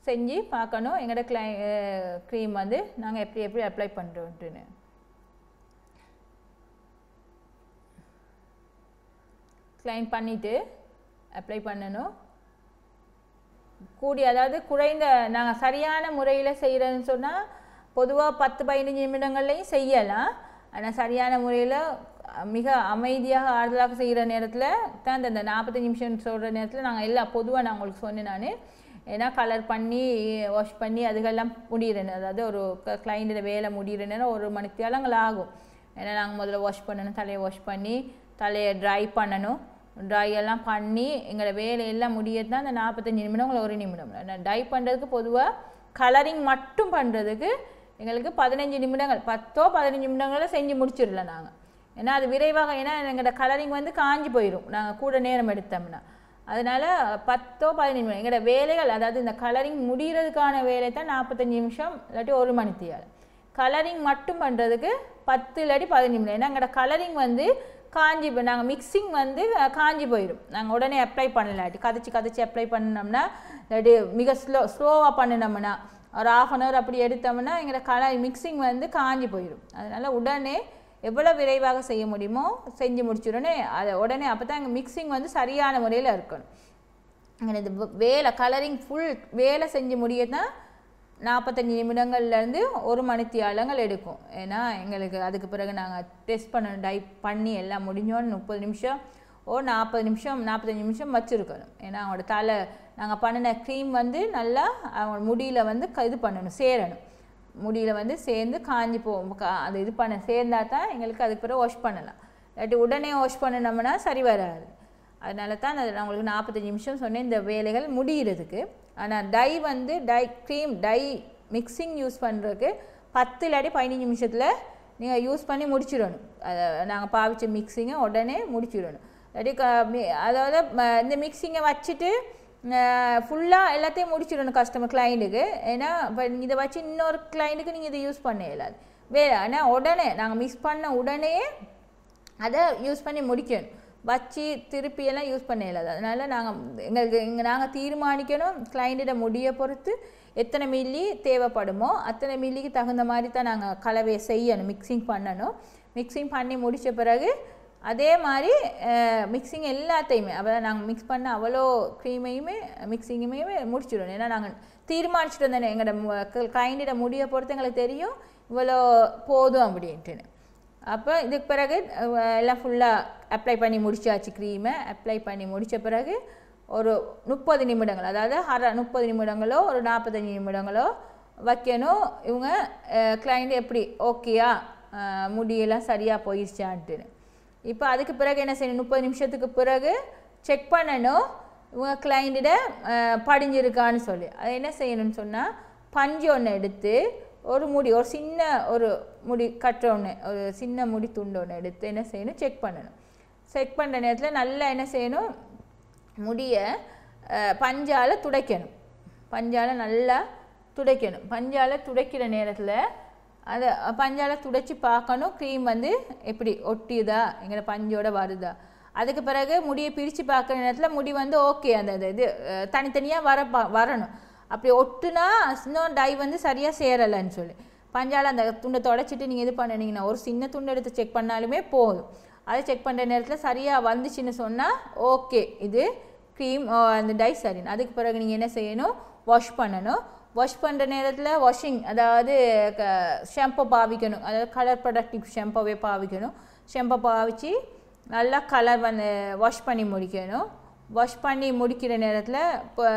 செஞ்சு பார்க்கணும் எங்களோட கிளை க்ரீம் வந்து நாங்கள் எப்படி எப்படி அப்ளை பண்ணுறோன்ட்டுன்னு கிளைம் பண்ணிவிட்டு அப்ளை பண்ணணும் கூடிய அதாவது குறைந்த நாங்கள் சரியான முறையில் செய்கிறேன்னு சொன்னால் பொதுவாக பத்து பதினஞ்சு நிமிடங்கள்லையும் செய்யலாம் ஆனால் சரியான முறையில் மிக அமைதியாக ஆறுதலாக செய்கிற நேரத்தில் தான் அந்த நாற்பத்தஞ்சு நிமிஷம் சொல்கிற நேரத்தில் நாங்கள் எல்லாம் பொதுவாக நான் உங்களுக்கு சொன்னேன் நான் ஏன்னா கலர் பண்ணி வாஷ் பண்ணி அதுக்கெல்லாம் முடிகிறேன் அதாவது ஒரு கிளைண்ட்டோட வேலை முடிகிற நேரம் ஒரு மணிக்கு தேலங்கள் ஆகும் ஏன்னா நாங்கள் முதல்ல வாஷ் பண்ணணும் தலையை வாஷ் பண்ணி தலையை ட்ரை பண்ணணும் ட்ரை எல்லாம் பண்ணி எங்களோட வேலையெல்லாம் முடியறது தான் அந்த நாற்பத்தஞ்சு நிமிடம் ஒரு நிமிடம் நான் ட்ரை பண்ணுறதுக்கு பொதுவாக கலரிங் மட்டும் பண்ணுறதுக்கு எங்களுக்கு பதினஞ்சு நிமிடங்கள் பத்தோ பதினஞ்சு நிமிடங்களில் செஞ்சு முடிச்சிடல நாங்கள் ஏன்னா அது விரைவாக ஏன்னா எங்களோட கலரிங் வந்து காஞ்சி போயிடும் நாங்கள் கூட நேரம் எடுத்தோம்னா அதனால் பத்தோ பதினஞ்சு நிமிடம் எங்களோட வேலைகள் அதாவது இந்த கலரிங் முடிகிறதுக்கான வேலை தான் நாற்பத்தஞ்சு நிமிஷம் இல்லாட்டி ஒரு மணி தேவை கலரிங் மட்டும் பண்ணுறதுக்கு பத்து இல்லாட்டி பதினஞ்சு நிமிடம் ஏன்னா எங்களோட கலரிங் வந்து காஞ்சி போய் நாங்கள் மிக்சிங் வந்து காஞ்சி போயிடும் நாங்கள் உடனே அப்ளை பண்ணலாட்டி கதைச்சி கதச்சி அப்ளை பண்ணோம்னா இல்லாட்டி மிக ஸ்லோ ஸ்லோவாக பண்ணினோம்னா ஒரு ஆஃப் அன் ஹவர் அப்படி எடுத்தோம்னா எங்களோட கலர் மிக்சிங் வந்து காஞ்சி போயிடும் அதனால் உடனே எவ்வளோ விரைவாக செய்ய முடியுமோ செஞ்சு முடிச்சுடனே அதை உடனே அப்போ தான் எங்கள் மிக்சிங் வந்து சரியான முறையில் இருக்கணும் எங்களது வேலை கலரிங் ஃபுல் வேலை செஞ்சு முடிய தான் நாற்பத்தஞ்சு நிமிடங்கள்லேருந்து ஒரு மணித்தியாலங்கள் எடுக்கும் ஏன்னா எங்களுக்கு அதுக்கு பிறகு நாங்கள் டெஸ்ட் பண்ண டைப் பண்ணி எல்லாம் முடிஞ்சோன்னு முப்பது நிமிஷம் ஓ நாற்பது நிமிஷம் நாற்பத்தஞ்சு நிமிஷம் வச்சுருக்கணும் ஏன்னா அவங்களோட தலை நாங்கள் பண்ணின க்ரீம் வந்து நல்லா அவங்களோட முடியில் வந்து இது பண்ணணும் சேரணும் முடியில் வந்து சேர்ந்து காஞ்சி போகும் அது இது பண்ண சேர்ந்தா தான் எங்களுக்கு அதுக்கு பிறகு வாஷ் பண்ணலாம் இல்லாட்டி உடனே வாஷ் பண்ணினோம்னா சரி வராது அதனால தான் நான் உங்களுக்கு நாற்பத்தஞ்சு நிமிஷம் சொன்னேன் இந்த வேலைகள் முடிகிறதுக்கு ஆனால் டை வந்து dye cream dye mixing use பண்ணுறதுக்கு பத்து இல்லாட்டி பதினஞ்சு நிமிஷத்தில் நீங்கள் யூஸ் பண்ணி முடிச்சிடணும் அதை நாங்கள் பாவிச்ச மிக்சிங்கை உடனே முடிச்சிடணும் ரெடி அதாவது இந்த மிக்சிங்கை வச்சுட்டு ஃபுல்லாக எல்லாத்தையும் முடிச்சிடணும் கஸ்டமர் கிளைண்ட்டுக்கு ஏன்னா இப்போ இதை வச்சு இன்னொரு கிளைண்ட்டுக்கு நீங்கள் இதை யூஸ் பண்ண இயலாது வேறு ஆனால் உடனே நாங்கள் மிக்ஸ் பண்ண உடனே அதை யூஸ் பண்ணி முடிக்கணும் வச்சு திருப்பியெல்லாம் யூஸ் பண்ண இயலாது அதனால் நாங்கள் எங்களுக்கு இங்கே நாங்கள் தீர்மானிக்கணும் கிளைண்ட்டிட முடிய பொறுத்து எத்தனை மில்லி தேவைப்படுமோ அத்தனை மில்லிக்கு தகுந்த மாதிரி தான் நாங்கள் கலவையை செய்யணும் மிக்சிங் பண்ணணும் மிக்சிங் பண்ணி முடித்த பிறகு அதே மாதிரி மிக்சிங் எல்லாத்தையுமே தான் நாங்கள் மிக்ஸ் பண்ண அவ்வளோ க்ரீமையுமே மிக்சிங்குமே முடிச்சிடணும் ஏன்னா நாங்கள் தீர்மானிச்சுட்டு வந்தோம் எங்களோட கிளைண்டிட முடிய பொறுத்து எங்களுக்கு தெரியும் இவ்வளோ போதும் அப்படின்ட்டுன்னு அப்போ இதுக்கு பிறகு எல்லாம் ஃபுல்லாக அப்ளை பண்ணி முடிச்சாச்சு க்ரீமை அப்ளை பண்ணி முடித்த பிறகு ஒரு முப்பது நிமிடங்கள் அதாவது அரை முப்பது நிமிடங்களோ ஒரு நாற்பத்தஞ்சு நிமிடங்களோ வைக்கணும் இவங்க கிளைண்ட் எப்படி ஓகேயா முடியெல்லாம் சரியாக போயிடுச்சான்ட்டுன்னு இப்போ அதுக்கு பிறகு என்ன செய்யணும் முப்பது நிமிஷத்துக்கு பிறகு செக் பண்ணணும் உங்கள் கிளைண்ட்டிட படிஞ்சிருக்கான்னு சொல்லி அது என்ன செய்யணும்னு சொன்னால் பஞ்சு ஒன்று எடுத்து ஒரு முடி ஒரு சின்ன ஒரு முடி கட்டுற ஒன்று ஒரு சின்ன முடி துண்டு ஒன்று எடுத்து என்ன செய்யணும் செக் பண்ணணும் செக் பண்ணுற நேரத்தில் நல்லா என்ன செய்யணும் முடியை பஞ்சால் துடைக்கணும் பஞ்சால் நல்லா துடைக்கணும் பஞ்சால் துடைக்கிற நேரத்தில் அதை பஞ்சால் துடைச்சி பார்க்கணும் க்ரீம் வந்து எப்படி ஒட்டியுதா எங்களை பஞ்சோட வருதா அதுக்கு பிறகு முடியை பிரித்து பார்க்குற நேரத்தில் முடி வந்து ஓகே அந்த இது தனித்தனியாக வர வரணும் அப்படி ஒட்டுனா இன்னும் டை வந்து சரியாக சேரலைன்னு சொல்லி பஞ்சால் அந்த துண்டை தொடச்சிட்டு நீங்கள் இது பண்ணினீங்கன்னா ஒரு சின்ன துண்டை எடுத்து செக் பண்ணாலுமே போதும் அதை செக் பண்ணுற நேரத்தில் சரியாக வந்துச்சுன்னு சொன்னால் ஓகே இது க்ரீம் அந்த டை சரின்னு அதுக்கு பிறகு நீங்கள் என்ன செய்யணும் வாஷ் பண்ணணும் வாஷ் பண்ணுற நேரத்தில் வாஷிங் அதாவது க ஷாம்பு பாவிக்கணும் அதாவது கலர் ப்ராடக்டிவ் ஷாம்புவே பாவிக்கணும் ஷாம்பை பாவிச்சு நல்லா கலர் வந்து வாஷ் பண்ணி முடிக்கணும் வாஷ் பண்ணி முடிக்கிற நேரத்தில் இப்போ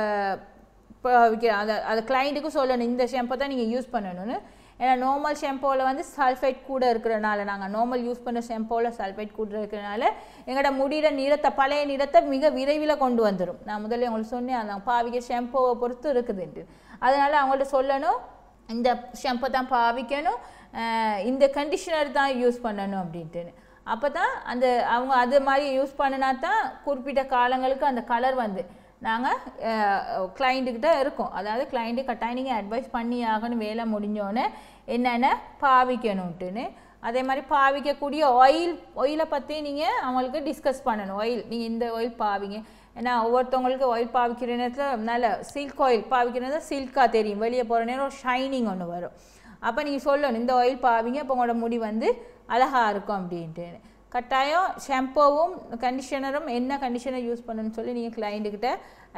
பாவிக்கிற அதை அது கிளைண்ட்டுக்கும் சொல்லணும் இந்த ஷாம்பை தான் நீங்கள் யூஸ் பண்ணணும்னு ஏன்னா நார்மல் ஷாம்போவில் வந்து சல்ஃபைட் கூட இருக்கிறனால நாங்கள் நார்மல் யூஸ் பண்ணுற ஷாம்போவில் சல்ஃபைட் கூட இருக்கிறனால எங்களோட முடிகிற நிறத்தை பழைய நிறத்தை மிக விரைவில் கொண்டு வந்துடும் நான் முதல்ல உங்களுக்கு சொன்னேன் அந்த பாவிக்கிற ஷாம்போவை பொறுத்து இருக்குதுன்ட்டு அதனால் அவங்கள்ட்ட சொல்லணும் இந்த ஷாம்பை தான் பாவிக்கணும் இந்த கண்டிஷனர் தான் யூஸ் பண்ணணும் அப்படின்ட்டுன்னு அப்போ தான் அந்த அவங்க அது மாதிரி யூஸ் பண்ணினா தான் குறிப்பிட்ட காலங்களுக்கு அந்த கலர் வந்து நாங்கள் கிளைண்ட்டுக்கிட்ட இருக்கோம் அதாவது கிளைண்ட்டு கட்டாயம் நீங்கள் அட்வைஸ் பண்ணி ஆகணும் வேலை முடிஞ்சோன்னே என்னென்ன பாவிக்கணுன்ட்டுன்னு அதே மாதிரி பாவிக்கக்கூடிய ஆயில் ஆயிலை பற்றி நீங்கள் அவங்களுக்கு டிஸ்கஸ் பண்ணணும் ஆயில் நீங்கள் இந்த ஆயில் பாவிங்க ஏன்னா ஒவ்வொருத்தவங்களுக்கு ஆயில் பாவிக்கிற நேரத்தில் நல்ல சில்க் ஆயில் பாவிக்கிற நேரத்தில் சில்காக தெரியும் வெளியே போகிற நேரம் ஷைனிங் ஒன்று வரும் அப்போ நீங்கள் சொல்லணும் இந்த ஆயில் பாவிங்க அப்போ உங்களோட முடி வந்து அழகாக இருக்கும் அப்படின்ட்டு கட்டாயம் ஷாம்பூவும் கண்டிஷனரும் என்ன கண்டிஷனர் யூஸ் பண்ணணும்னு சொல்லி நீங்கள் கிளைண்ட்டுக்கிட்ட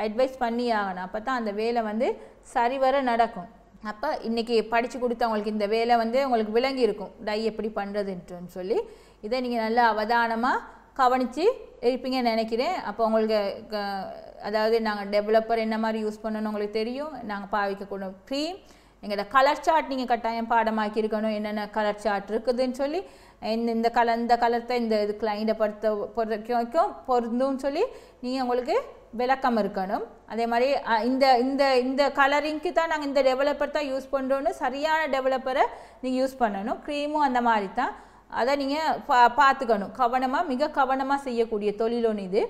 அட்வைஸ் பண்ணி ஆகணும் அப்போ தான் அந்த வேலை வந்து சரிவர நடக்கும் அப்போ இன்றைக்கி படித்து கொடுத்தவங்களுக்கு அவங்களுக்கு இந்த வேலை வந்து உங்களுக்கு விளங்கி இருக்கும் டை எப்படி பண்ணுறதுன்ட்டுன்னு சொல்லி இதை நீங்கள் நல்லா அவதானமாக கவனித்து இருப்பீங்கன்னு நினைக்கிறேன் அப்போ உங்களுக்கு அதாவது நாங்கள் டெவலப்பர் என்ன மாதிரி யூஸ் பண்ணணும்னு உங்களுக்கு தெரியும் நாங்கள் பாவிக்கக்கூடிய க்ரீம் எங்களோட கலர் சார்ட் நீங்கள் கட்டாயம் பாடமாக்கியிருக்கணும் என்னென்ன கலர் சார்ட் இருக்குதுன்னு சொல்லி இந்த இந்த கலர் இந்த கலர்த்த இந்த இது கிளைண்டை பொறுத்த பொறுத்த வரைக்கும் சொல்லி நீங்கள் உங்களுக்கு விளக்கம் இருக்கணும் அதே மாதிரி இந்த இந்த இந்த கலரிங்க்கு தான் நாங்கள் இந்த டெவலப்பர் தான் யூஸ் பண்ணுறோன்னு சரியான டெவலப்பரை நீங்கள் யூஸ் பண்ணணும் க்ரீமும் அந்த மாதிரி தான் அதை நீங்கள் பா பார்த்துக்கணும் கவனமாக மிக கவனமாக செய்யக்கூடிய தொழிலொன்று இது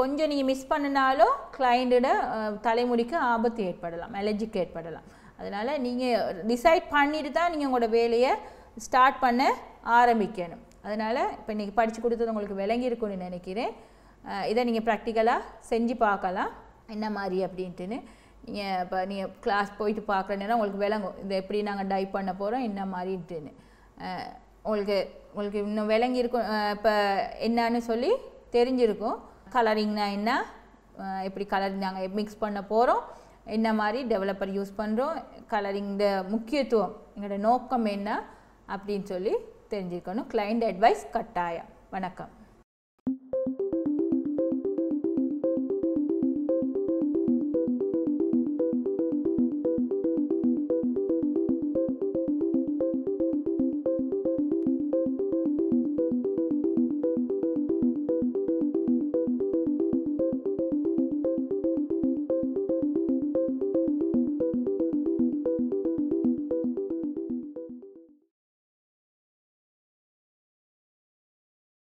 கொஞ்சம் நீங்கள் மிஸ் பண்ணினாலும் கிளைண்ட்டோட தலைமுடிக்கு ஆபத்து ஏற்படலாம் அலர்ஜிக்கு ஏற்படலாம் அதனால் நீங்கள் டிசைட் பண்ணிட்டு தான் நீங்கள் உங்களோட வேலையை ஸ்டார்ட் பண்ண ஆரம்பிக்கணும் அதனால் இப்போ இன்றைக்கி படித்து கொடுத்தது உங்களுக்கு விளங்கியிருக்கும்னு நினைக்கிறேன் இதை நீங்கள் ப்ராக்டிக்கலாக செஞ்சு பார்க்கலாம் என்ன மாதிரி அப்படின்ட்டுன்னு நீங்கள் இப்போ நீங்கள் கிளாஸ் போயிட்டு பார்க்குற நேரம் உங்களுக்கு விளங்கும் இது எப்படி நாங்கள் டைப் பண்ண போகிறோம் என்ன மாதிரின்ட்டுன்னு உங்களுக்கு உங்களுக்கு இன்னும் விளங்கியிருக்கும் இப்போ என்னன்னு சொல்லி தெரிஞ்சிருக்கும் கலரிங்னா என்ன எப்படி கலர் நாங்கள் மிக்ஸ் பண்ண போகிறோம் என்ன மாதிரி டெவலப்பர் யூஸ் பண்ணுறோம் கலரிங்க முக்கியத்துவம் எங்களோட நோக்கம் என்ன அப்படின்னு சொல்லி தெரிஞ்சுக்கணும் கிளைண்ட் அட்வைஸ் கட்டாயம் வணக்கம்